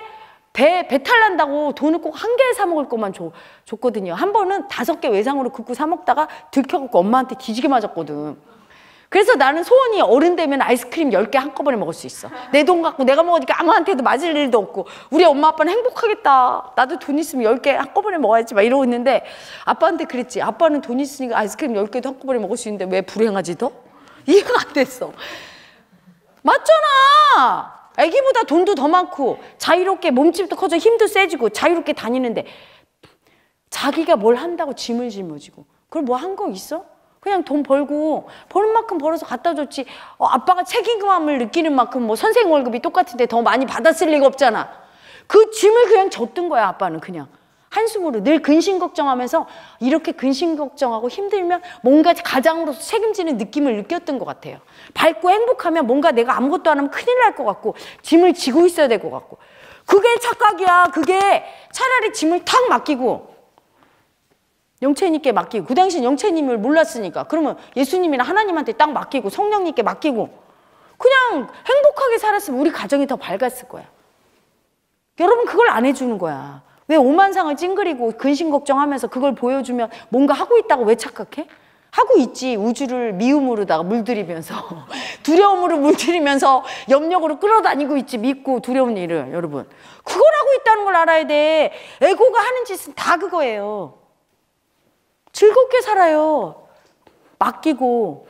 배 배탈 난다고 돈을 꼭 한 개 사 먹을 것만 줘, 줬거든요 한 번은 다섯 개 외상으로 긁고사 먹다가 들켜갖고 엄마한테 기지개 맞았거든 그래서 나는 소원이 어른 되면 아이스크림 10개 한꺼번에 먹을 수 있어. 내 돈 갖고 내가 먹으니까 아무한테도 맞을 일도 없고 우리 엄마 아빠는 행복하겠다. 나도 돈 있으면 10개 한꺼번에 먹어야지 막 이러고 있는데 아빠한테 그랬지. 아빠는 돈 있으니까 아이스크림 10개도 한꺼번에 먹을 수 있는데 왜 불행하지 더? 이해가 안 됐어. 맞잖아. 애기보다 돈도 더 많고 자유롭게 몸집도 커져 힘도 세지고 자유롭게 다니는데 자기가 뭘 한다고 짐을 짊어지고 그걸 뭐 한 거 있어? 그냥 돈 벌고 버는 만큼 벌어서 갖다 줬지 어, 아빠가 책임감을 느끼는 만큼 뭐 선생 월급이 똑같은데 더 많이 받았을 리가 없잖아 그 짐을 그냥 줬던 거야 아빠는 그냥 한숨으로 늘 근심 걱정하면서 이렇게 근심 걱정하고 힘들면 뭔가 가장으로서 책임지는 느낌을 느꼈던 것 같아요 밝고 행복하면 뭔가 내가 아무것도 안 하면 큰일 날 것 같고 짐을 지고 있어야 될 것 같고 그게 착각이야 그게 차라리 짐을 탁 맡기고 영채님께 맡기고 그 당시엔 영채님을 몰랐으니까 그러면 예수님이나 하나님한테 딱 맡기고 성령님께 맡기고 그냥 행복하게 살았으면 우리 가정이 더 밝았을 거야. 여러분 그걸 안 해주는 거야. 왜 오만상을 찡그리고 근심 걱정하면서 그걸 보여주면 뭔가 하고 있다고 왜 착각해? 하고 있지 우주를 미움으로다가 물들이면서 두려움으로 물들이면서 염력으로 끌어다니고 있지 믿고 두려운 일을 여러분 그걸 하고 있다는 걸 알아야 돼 에고가 하는 짓은 다 그거예요 즐겁게 살아요. 맡기고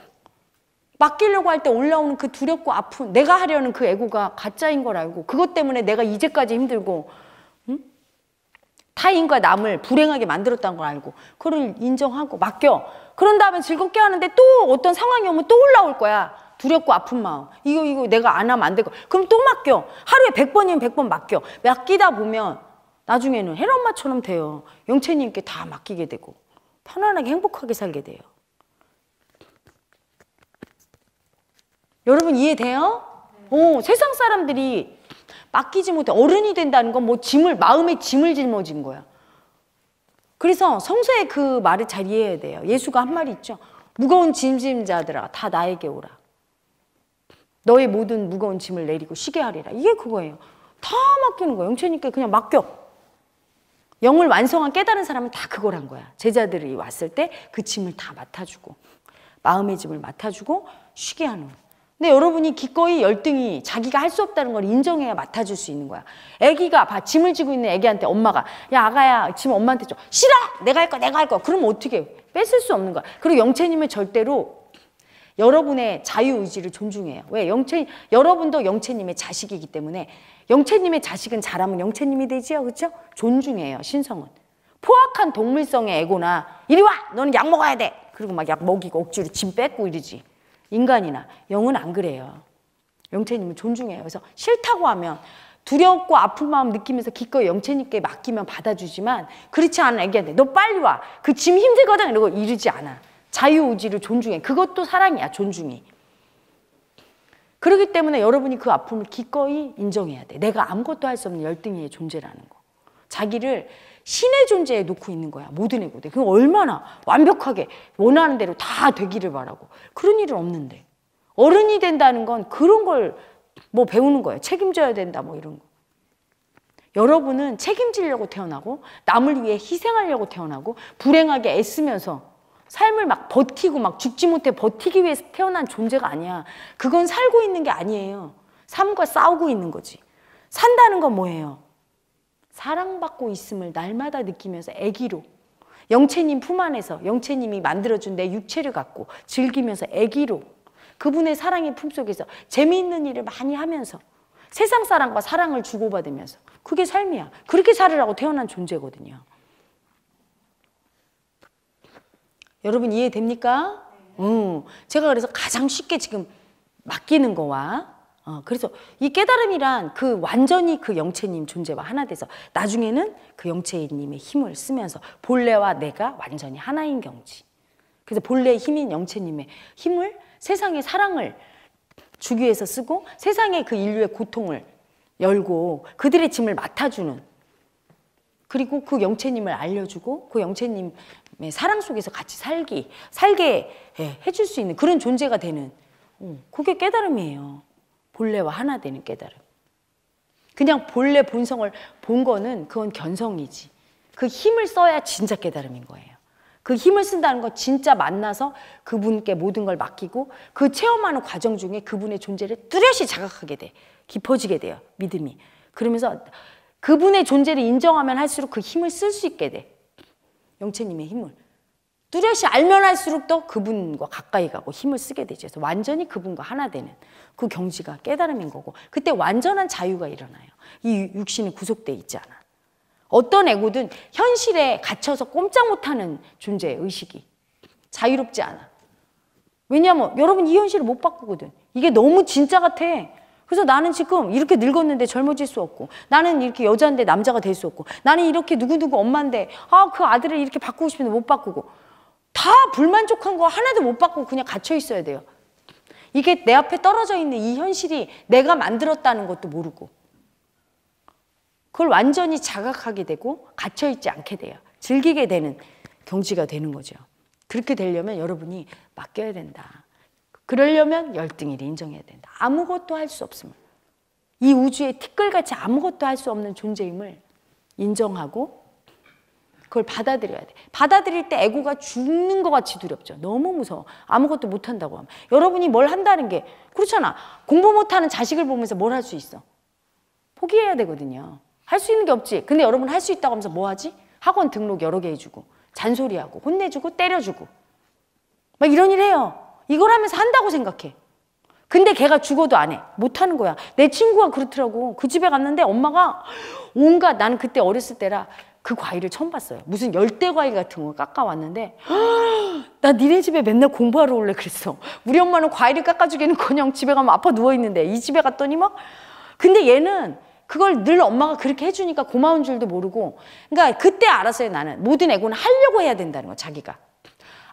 맡기려고 할 때 올라오는 그 두렵고 아픈 내가 하려는 그 애고가 가짜인 걸 알고 그것 때문에 내가 이제까지 힘들고 타인과 남을 불행하게 만들었다는 걸 알고 그걸 인정하고 맡겨 그런 다음에 즐겁게 하는데 또 어떤 상황이 오면 또 올라올 거야 두렵고 아픈 마음 이거 이거 내가 안 하면 안 되고 그럼 또 맡겨 하루에 백번이면백 번 맡겨 맡기다 보면 나중에는 헬엄마처럼 돼요 영채님께 다 맡기게 되고 편안하게 행복하게 살게 돼요. 여러분 이해돼요? 네. 어, 세상 사람들이 맡기지 못해 어른이 된다는 건 뭐 짐을 마음의 짐을 짊어진 거야. 그래서 성서의 그 말을 잘 이해해야 돼요. 예수가 한 말이 있죠. 무거운 짐짐자들아 다 나에게 오라. 너의 모든 무거운 짐을 내리고 쉬게 하리라. 이게 그거예요. 다 맡기는 거예요. 영채님께 그냥 맡겨. 영을 완성한 깨달은 사람은 다 그걸 한 거야. 제자들이 왔을 때 그 짐을 다 맡아주고 마음의 짐을 맡아주고 쉬게 하는 근데 여러분이 기꺼이 열등이 자기가 할 수 없다는 걸 인정해야 맡아줄 수 있는 거야. 애기가 봐, 짐을 지고 있는 애기한테 엄마가 야 아가야 짐 엄마한테 줘. 싫어 내가 할 거야 내가 할 거야. 그럼 어떻게 해? 뺏을 수 없는 거야. 그리고 영채님은 절대로 여러분의 자유의지를 존중해요. 왜? 영채, 여러분도 영채님의 자식이기 때문에 영채님의 자식은 잘하면 영채님이 되지요. 그렇죠? 존중해요. 신성은. 포악한 동물성의 에고나 이리 와! 너는 약 먹어야 돼! 그리고 막 약 먹이고 억지로 짐 뺏고 이러지. 인간이나 영은 안 그래요. 영채님은 존중해요. 그래서 싫다고 하면 두렵고 아픈 마음 느끼면서 기꺼이 영채님께 맡기면 받아주지만 그렇지 않은 애기한테 너 빨리 와. 그 짐 힘들거든 이러고 이러지 않아. 자유의지를 존중해. 그것도 사랑이야, 존중이. 그러기 때문에 여러분이 그 아픔을 기꺼이 인정해야 돼. 내가 아무것도 할 수 없는 열등이의 존재라는 거. 자기를 신의 존재에 놓고 있는 거야. 모든 애고대. 그 얼마나 완벽하게 원하는 대로 다 되기를 바라고. 그런 일은 없는데. 어른이 된다는 건 그런 걸 뭐 배우는 거예요. 책임져야 된다 뭐 이런 거. 여러분은 책임지려고 태어나고 남을 위해 희생하려고 태어나고 불행하게 애쓰면서 삶을 막 버티고 막 죽지 못해 버티기 위해서 태어난 존재가 아니야. 그건 살고 있는 게 아니에요. 삶과 싸우고 있는 거지. 산다는 건 뭐예요? 사랑받고 있음을 날마다 느끼면서 애기로 영채님 품 안에서 영채님이 만들어준 내 육체를 갖고 즐기면서 애기로 그분의 사랑의 품 속에서 재미있는 일을 많이 하면서 세상 사랑과 사랑을 주고받으면서 그게 삶이야. 그렇게 살으라고 태어난 존재거든요. 여러분 이해됩니까? 네. 음, 제가 그래서 가장 쉽게 지금 맡기는 거와 어, 그래서 이 깨달음이란 그 완전히 그 영체님 존재와 하나 돼서 나중에는 그 영체님의 힘을 쓰면서 본래와 내가 완전히 하나인 경지. 그래서 본래의 힘인 영체님의 힘을 세상의 사랑을 주기 위해서 쓰고 세상의 그 인류의 고통을 열고 그들의 짐을 맡아주는 그리고 그 영체님을 알려주고 그영체님 네, 사랑 속에서 같이 살기, 살게 예, 해줄 수 있는 그런 존재가 되는 어, 그게 깨달음이에요. 본래와 하나 되는 깨달음. 그냥 본래 본성을 본 거는 그건 견성이지. 그 힘을 써야 진짜 깨달음인 거예요. 그 힘을 쓴다는 건 진짜 만나서 그분께 모든 걸 맡기고 그 체험하는 과정 중에 그분의 존재를 뚜렷이 자각하게 돼. 깊어지게 돼요. 믿음이. 그러면서 그분의 존재를 인정하면 할수록 그 힘을 쓸 수 있게 돼. 영채님의 힘을. 뚜렷이 알면 할수록 더 그분과 가까이 가고 힘을 쓰게 되죠. 그래서 완전히 그분과 하나 되는 그 경지가 깨달음인 거고 그때 완전한 자유가 일어나요. 이 육신이 구속돼 있지 않아. 어떤 애고든 현실에 갇혀서 꼼짝 못하는 존재의 의식이 자유롭지 않아. 왜냐하면 여러분 이 현실을 못 바꾸거든. 이게 너무 진짜 같아. 그래서 나는 지금 이렇게 늙었는데 젊어질 수 없고 나는 이렇게 여자인데 남자가 될 수 없고 나는 이렇게 누구누구 엄마인데 아 그 아들을 이렇게 바꾸고 싶은데 못 바꾸고 다 불만족한 거 하나도 못 바꾸고 그냥 갇혀 있어야 돼요. 이게 내 앞에 떨어져 있는 이 현실이 내가 만들었다는 것도 모르고 그걸 완전히 자각하게 되고 갇혀 있지 않게 돼요. 즐기게 되는 경지가 되는 거죠. 그렇게 되려면 여러분이 맡겨야 된다. 그러려면 열등이를 인정해야 된다. 아무것도 할 수 없음을. 이우주의 티끌같이 아무것도 할 수 없는 존재임을 인정하고 그걸 받아들여야 돼. 받아들일 때 에고가 죽는 것 같이 두렵죠. 너무 무서워. 아무것도 못한다고 하면. 여러분이 뭘 한다는 게 그렇잖아. 공부 못하는 자식을 보면서 뭘 할 수 있어? 포기해야 되거든요. 할 수 있는 게 없지. 근데 여러분 할 수 있다고 하면서 뭐 하지? 학원 등록 여러 개 해주고 잔소리하고 혼내주고 때려주고 막 이런 일 해요. 이걸 하면서 한다고 생각해. 근데 걔가 죽어도 안 해. 못 하는 거야. 내 친구가 그렇더라고. 그 집에 갔는데 엄마가 온갖 나는 그때 어렸을 때라 그 과일을 처음 봤어요. 무슨 열대 과일 같은 거 깎아 왔는데 나 니네 집에 맨날 공부하러 올래 그랬어. 우리 엄마는 과일을 깎아 주기는 그냥 집에 가면 아파 누워 있는데 이 집에 갔더니 막 근데 얘는 그걸 늘 엄마가 그렇게 해주니까 고마운 줄도 모르고 그러니까 그때 알았어요 나는 모든 애고는 하려고 해야 된다는 거 자기가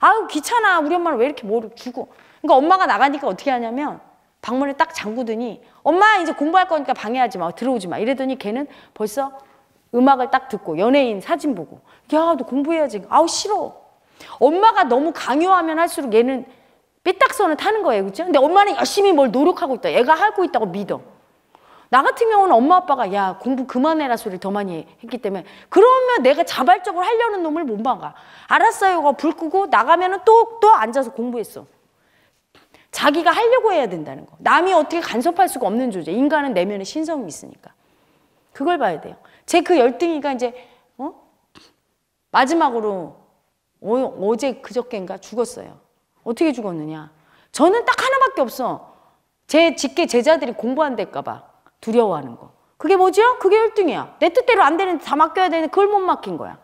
아우 귀찮아 우리 엄마는 왜 이렇게 뭐를 주고 그러니까 엄마가 나가니까 어떻게 하냐면 방문을 딱 잠그더니 엄마 이제 공부할 거니까 방해하지 마 들어오지 마이랬더니 걔는 벌써 음악을 딱 듣고 연예인 사진 보고 야너 공부해야지 아우 싫어 엄마가 너무 강요하면 할수록 얘는 삐딱선을 타는 거예요 그죠 근데 엄마는 열심히 뭘 노력하고 있다 얘가 하고 있다고 믿어 나 같은 경우는 엄마 아빠가 야 공부 그만해라 소리를 더 많이 했기 때문에 그러면 내가 자발적으로 하려는 놈을 못 막아 알았어요가 불 끄고 나가면또또 앉아서 공부했어 자기가 하려고 해야 된다는 거 남이 어떻게 간섭할 수가 없는 존재 인간은 내면에 신성이 있으니까 그걸 봐야 돼요 제 그 열등이가 이제 어 마지막으로 어, 제 그저께인가 죽었어요 어떻게 죽었느냐 저는 딱 하나밖에 없어 제 직계 제자들이 공부한댈까 봐 두려워하는 거. 그게 뭐죠? 그게 혈등이야. 내 뜻대로 안 되는데 다 맡겨야 되는데 그걸 못 맡긴 거야.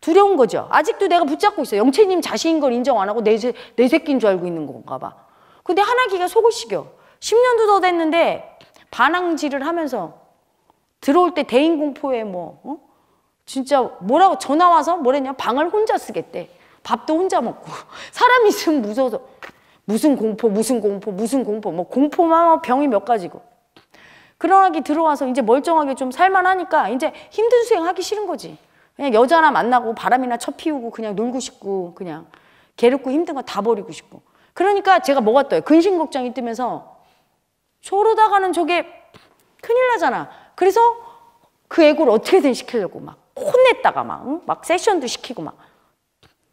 두려운 거죠. 아직도 내가 붙잡고 있어. 영채님 자신인 걸 인정 안 하고 내, 내 새끼인 줄 알고 있는 건가 봐. 근데 하나기가 속을 시겨. 10년도 더 됐는데 반항질을 하면서 들어올 때 대인공포에 뭐, 어? 진짜 뭐라고 전화 와서 뭐랬냐? 방을 혼자 쓰겠대. 밥도 혼자 먹고. 사람 이 있으면 무서워서. 무슨 공포, 무슨 공포, 무슨 공포. 뭐 공포만 뭐 병이 몇 가지고. 근황학이 들어와서 이제 멀쩡하게 좀 살만하니까 이제 힘든 수행 하기 싫은 거지. 그냥 여자나 만나고 바람이나 쳐 피우고 그냥 놀고 싶고 그냥 괴롭고 힘든 거 다 버리고 싶고. 그러니까 제가 뭐가 떠요? 근심 걱정이 뜨면서 저러다가는 저게 큰일 나잖아. 그래서 그 애고를 어떻게든 시키려고 막 혼냈다가 막, 응? 막 세션도 시키고 막.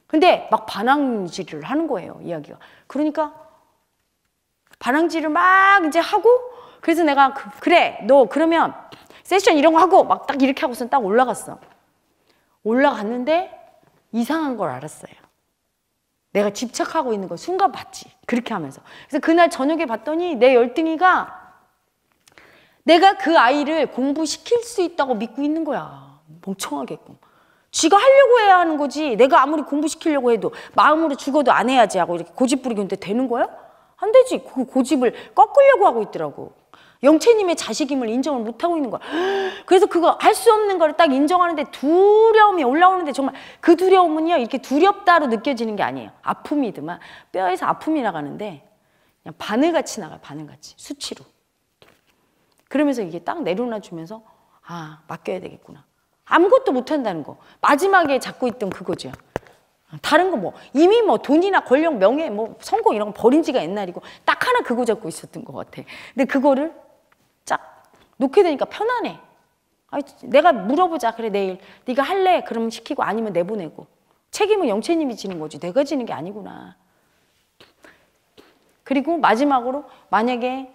근데 막 반항질을 하는 거예요, 이야기가. 그러니까 반항질을 막 이제 하고 그래서 내가 그, 그래 너 그러면 세션 이런 거 하고 막 딱 이렇게 하고선 딱 올라갔어. 올라갔는데 이상한 걸 알았어요. 내가 집착하고 있는 걸 순간 봤지. 그렇게 하면서. 그래서 그날 저녁에 봤더니 내 열등이가 내가 그 아이를 공부시킬 수 있다고 믿고 있는 거야. 멍청하게끔쥐가 하려고 해야 하는 거지. 내가 아무리 공부시키려고 해도 마음으로 죽어도 안 해야지 하고 이렇게 고집 부리고 있는데 되는 거야? 안 되지. 그 고집을 꺾으려고 하고 있더라고. 영채님의 자식임을 인정을 못하고 있는 거야. 그래서 그거 할 수 없는 거를 딱 인정하는데 두려움이 올라오는데 정말 그 두려움은요 이렇게 두렵다로 느껴지는 게 아니에요. 아픔이더만 뼈에서 아픔이 나가는데 그냥 바늘같이 나가 바늘같이 수치로. 그러면서 이게 딱 내려놔주면서 아 맡겨야 되겠구나. 아무것도 못한다는 거. 마지막에 잡고 있던 그거죠. 다른 거 뭐 이미 뭐 돈이나 권력 명예 뭐 성공 이런 거 버린 지가 옛날이고 딱 하나 그거 잡고 있었던 것 같아 근데 그거를 쫙 놓게 되니까 편안해. 아니, 내가 물어보자 그래 내일 네가 할래 그러면 시키고 아니면 내보내고 책임은 영채님이 지는 거지 내가 지는 게 아니구나. 그리고 마지막으로 만약에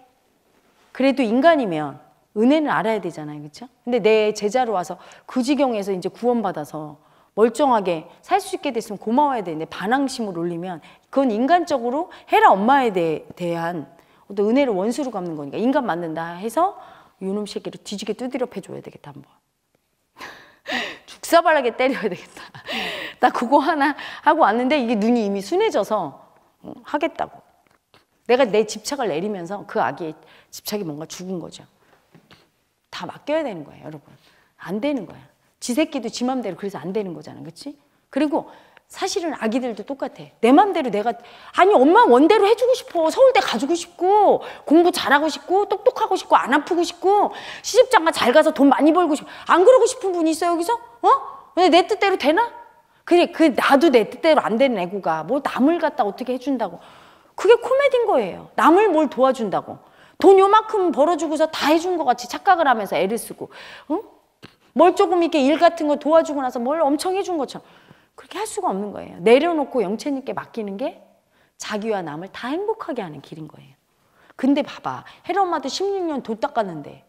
그래도 인간이면 은혜는 알아야 되잖아요. 그렇죠? 근데 내 제자로 와서 그 지경에서 이제 구원받아서 멀쩡하게 살 수 있게 됐으면 고마워야 되는데 반항심을 올리면 그건 인간적으로 헤라 엄마에 대, 대한 어 은혜를 원수로 갚는 거니까 인간 맞는다 해서 요놈 새끼를 뒤지게 두드려 패줘야 되겠다 한번. 죽사발하게 때려야 되겠다. 나 그거 하나 하고 왔는데 이게 눈이 이미 순해져서 어, 하겠다고. 내가 내 집착을 내리면서 그 아기의 집착이 뭔가 죽은 거죠. 다 맡겨야 되는 거예요, 여러분. 안 되는 거야. 지 새끼도 지 맘대로 그래서 안 되는 거잖아, 그렇지? 그리고 사실은 아기들도 똑같아. 내 맘대로 내가 아니 엄마 원대로 해주고 싶어. 서울대 가주고 싶고 공부 잘하고 싶고 똑똑하고 싶고 안 아프고 싶고 시집장가 잘 가서 돈 많이 벌고 싶고 안 그러고 싶은 분이 있어 여기서? 어? 근데 내 뜻대로 되나? 그래 그 나도 내 뜻대로 안 되는 애구가 뭐 남을 갖다 어떻게 해준다고 그게 코미디인 거예요. 남을 뭘 도와준다고 돈 요만큼 벌어주고서 다 해준 것 같이 착각을 하면서 애를 쓰고 응? 뭘 조금 이렇게 일 같은 거 도와주고 나서 뭘 엄청 해준 것처럼 그렇게 할 수가 없는 거예요. 내려놓고 영체님께 맡기는 게 자기와 남을 다 행복하게 하는 길인 거예요. 근데 봐봐. 헤라 엄마도 16년 돈 닦았는데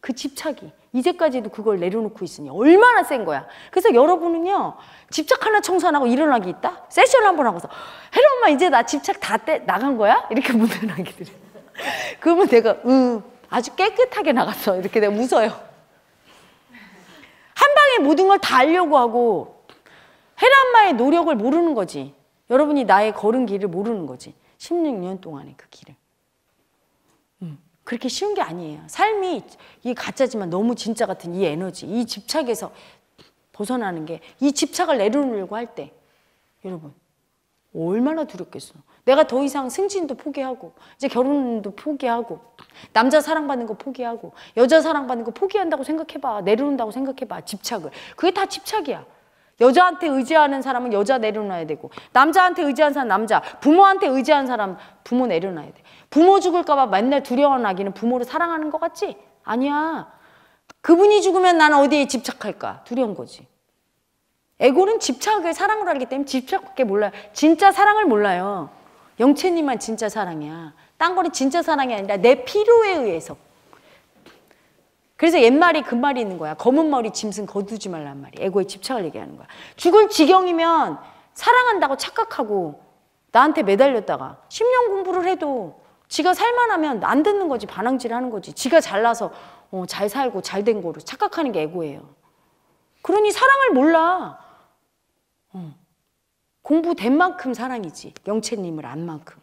그 집착이 이제까지도 그걸 내려놓고 있으니 얼마나 센 거야. 그래서 여러분은요. 집착 하나 청소 하고 일어나기 있다? 세션 한 번 하고서 헤라 엄마 이제 나 집착 다 떼, 나간 거야? 이렇게 묻어나게 돼요. 그러면 내가 으 아주 깨끗하게 나갔어. 이렇게 내가 웃어요. 한 방에 모든 걸 다 알려고 하고 헤란마의 노력을 모르는 거지. 여러분이 나의 걸은 길을 모르는 거지. 16년 동안의 그 길을. 음, 그렇게 쉬운 게 아니에요. 삶이 이 가짜지만 너무 진짜 같은 이 에너지, 이 집착에서 벗어나는 게 이 집착을 내려놓으려고 할 때 여러분 얼마나 두렵겠어. 내가 더 이상 승진도 포기하고 이제 결혼도 포기하고 남자 사랑받는 거 포기하고 여자 사랑받는 거 포기한다고 생각해봐 내려온다고 생각해봐 집착을 그게 다 집착이야. 여자한테 의지하는 사람은 여자 내려놔야 되고 남자한테 의지하는 사람 은 남자 부모한테 의지하는 사람 은 부모 내려놔야 돼 부모 죽을까 봐 맨날 두려워하는 아기는 부모를 사랑하는 것 같지? 아니야 그분이 죽으면 나는 어디에 집착할까 두려운 거지 에고는 집착을 사랑을 알기 때문에 집착밖에 몰라요 진짜 사랑을 몰라요 영채님만 진짜 사랑이야 딴 거는 진짜 사랑이 아니라 내 필요에 의해서 그래서 옛말이 그 말이 있는 거야. 검은 머리 짐승 거두지 말란 말이. 에고의 집착을 얘기하는 거야. 죽을 지경이면 사랑한다고 착각하고 나한테 매달렸다가 10년 공부를 해도 지가 살만하면 안 듣는 거지 반항질 하는 거지. 지가 잘나서 어, 잘 살고 잘 된 거로 착각하는 게 에고예요. 그러니 사랑을 몰라. 어. 공부된 만큼 사랑이지. 영채님을 안 만큼.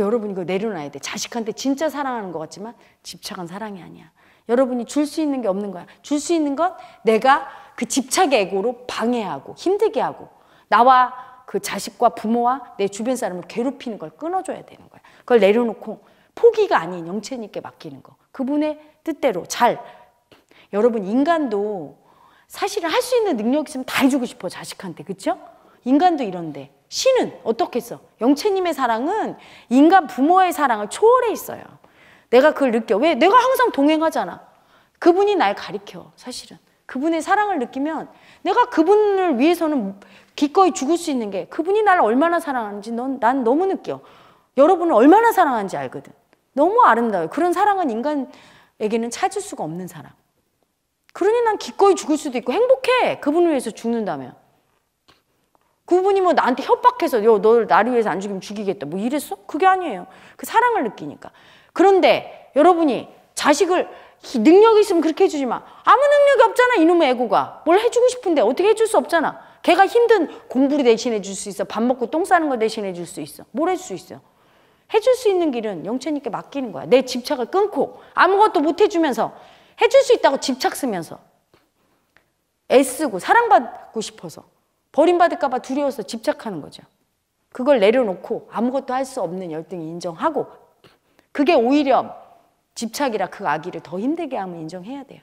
여러분 이거 내려놔야 돼. 자식한테 진짜 사랑하는 것 같지만 집착은 사랑이 아니야. 여러분이 줄 수 있는 게 없는 거야. 줄 수 있는 건 내가 그 집착의 애고로 방해하고 힘들게 하고 나와 그 자식과 부모와 내 주변 사람을 괴롭히는 걸 끊어줘야 되는 거야. 그걸 내려놓고 포기가 아닌 영체님께 맡기는 거. 그분의 뜻대로 잘. 여러분 인간도 사실은 할 수 있는 능력 있으면 다 해주고 싶어 자식한테 그렇죠? 인간도 이런데 신은 어떻겠어? 영체님의 사랑은 인간 부모의 사랑을 초월해 있어요. 내가 그걸 느껴. 왜? 내가 항상 동행하잖아. 그분이 날 가리켜, 사실은. 그분의 사랑을 느끼면 내가 그분을 위해서는 기꺼이 죽을 수 있는 게 그분이 날 얼마나 사랑하는지 넌, 난 너무 느껴. 여러분을 얼마나 사랑하는지 알거든. 너무 아름다워요. 그런 사랑은 인간에게는 찾을 수가 없는 사랑. 그러니 난 기꺼이 죽을 수도 있고 행복해. 그분을 위해서 죽는다면. 그분이 뭐 나한테 협박해서 요, 너 나를 위해서 안 죽이면 죽이겠다 뭐 이랬어? 그게 아니에요. 그 사랑을 느끼니까. 그런데 여러분이 자식을 능력이 있으면 그렇게 해주지 마. 아무 능력이 없잖아 이놈의 애고가. 뭘 해주고 싶은데 어떻게 해줄 수 없잖아. 걔가 힘든 공부를 대신해 줄 수 있어. 밥 먹고 똥 싸는 거 대신해 줄 수 있어. 뭘 해줄 수 있어. 해줄 수 있는 길은 영천님께 맡기는 거야. 내 집착을 끊고 아무것도 못 해주면서 해줄 수 있다고 집착 쓰면서 애쓰고 사랑받고 싶어서 버림받을까봐 두려워서 집착하는 거죠. 그걸 내려놓고 아무것도 할 수 없는 열등이 인정하고 그게 오히려 집착이라 그 아기를 더 힘들게 하면 인정해야 돼요.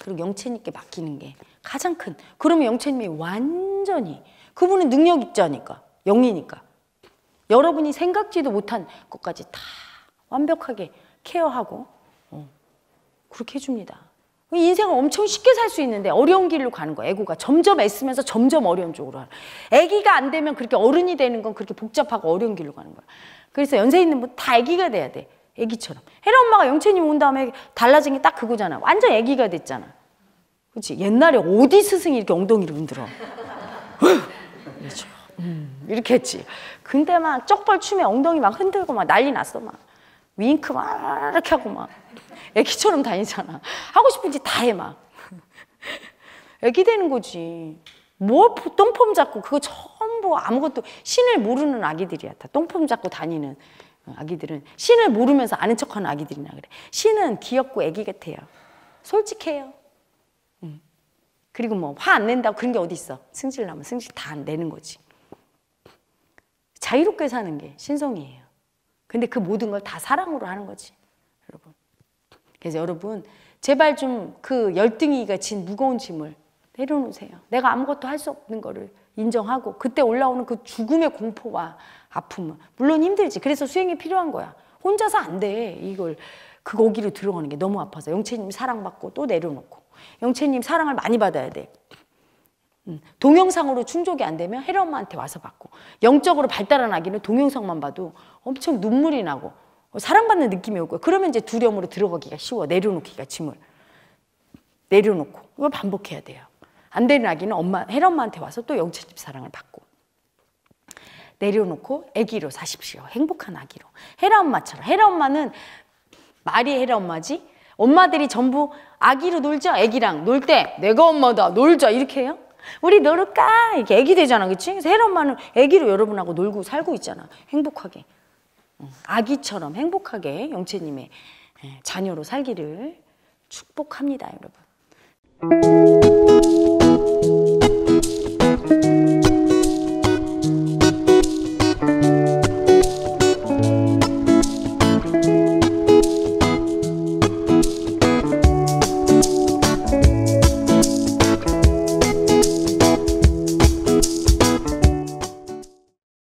그리고 영채님께 맡기는 게 가장 큰. 그러면 영채님이 완전히 그분은 능력 있자니까 영이니까 여러분이 생각지도 못한 것까지 다 완벽하게 케어하고 어, 그렇게 해줍니다. 인생을 엄청 쉽게 살 수 있는데 어려운 길로 가는 거야 애고가 점점 애쓰면서 점점 어려운 쪽으로 하는 애기가 안 되면 그렇게 어른이 되는 건 그렇게 복잡하고 어려운 길로 가는 거야 그래서 연세 있는 분 다 애기가 돼야 돼 애기처럼 혜라 엄마가 영채님 온 다음에 달라진 게 딱 그거잖아 완전 애기가 됐잖아 그렇지 옛날에 어디 스승이 이렇게 엉덩이를 흔들어 어? 그렇죠. 음, 이렇게 했지 근데 막 쪽벌 춤에 엉덩이 막 흔들고 막 난리 났어 막 윙크 막 이렇게 하고 막 애기처럼 다니잖아. 하고 싶은 짓 다해 막. 애기 되는 거지. 뭘 뭐 똥폼 잡고 그거 전부 아무것도 신을 모르는 아기들이야. 다 똥폼 잡고 다니는 어, 아기들은 신을 모르면서 아는 척하는 아기들이나 그래. 신은 귀엽고 애기 같아요. 솔직해요. 그리고 뭐 화 안 낸다고 그런 게 어디 있어? 승질 나면 승질 다안 내는 거지. 자유롭게 사는 게 신성이에요. 근데 그 모든 걸 다 사랑으로 하는 거지. 여러분. 그래서 여러분, 제발 좀 그 열등이가 진 무거운 짐을 내려놓으세요. 내가 아무것도 할 수 없는 거를 인정하고 그때 올라오는 그 죽음의 공포와 아픔은 물론 힘들지. 그래서 수행이 필요한 거야. 혼자서 안 돼. 이걸 그 고기로 들어가는 게 너무 아파서 영채님 사랑받고 또 내려놓고 영채님 사랑을 많이 받아야 돼. 음, 동영상으로 충족이 안 되면 혜리 엄마한테 와서 받고 영적으로 발달한 아기는 동영상만 봐도 엄청 눈물이 나고 어, 사랑받는 느낌이 오고 그러면 이제 두려움으로 들어가기가 쉬워 내려놓기가 짐을 내려놓고 이걸 반복해야 돼요 안 되는 아기는 엄마 혜리 엄마한테 와서 또 영체집 사랑을 받고 내려놓고 아기로 사십시오 행복한 아기로 혜라 엄마처럼 혜라 엄마는 말이 혜라 엄마지 엄마들이 전부 아기로 놀자 아기랑 놀 때 내가 엄마다 놀자 이렇게 해요 우리 놀을까? 이렇게 애기 되잖아. 그치? 그래 엄마는 애기로 여러분하고 놀고 살고 있잖아. 행복하게. 아기처럼 행복하게 영채님의 예, 자녀로 살기를 축복합니다, 여러분.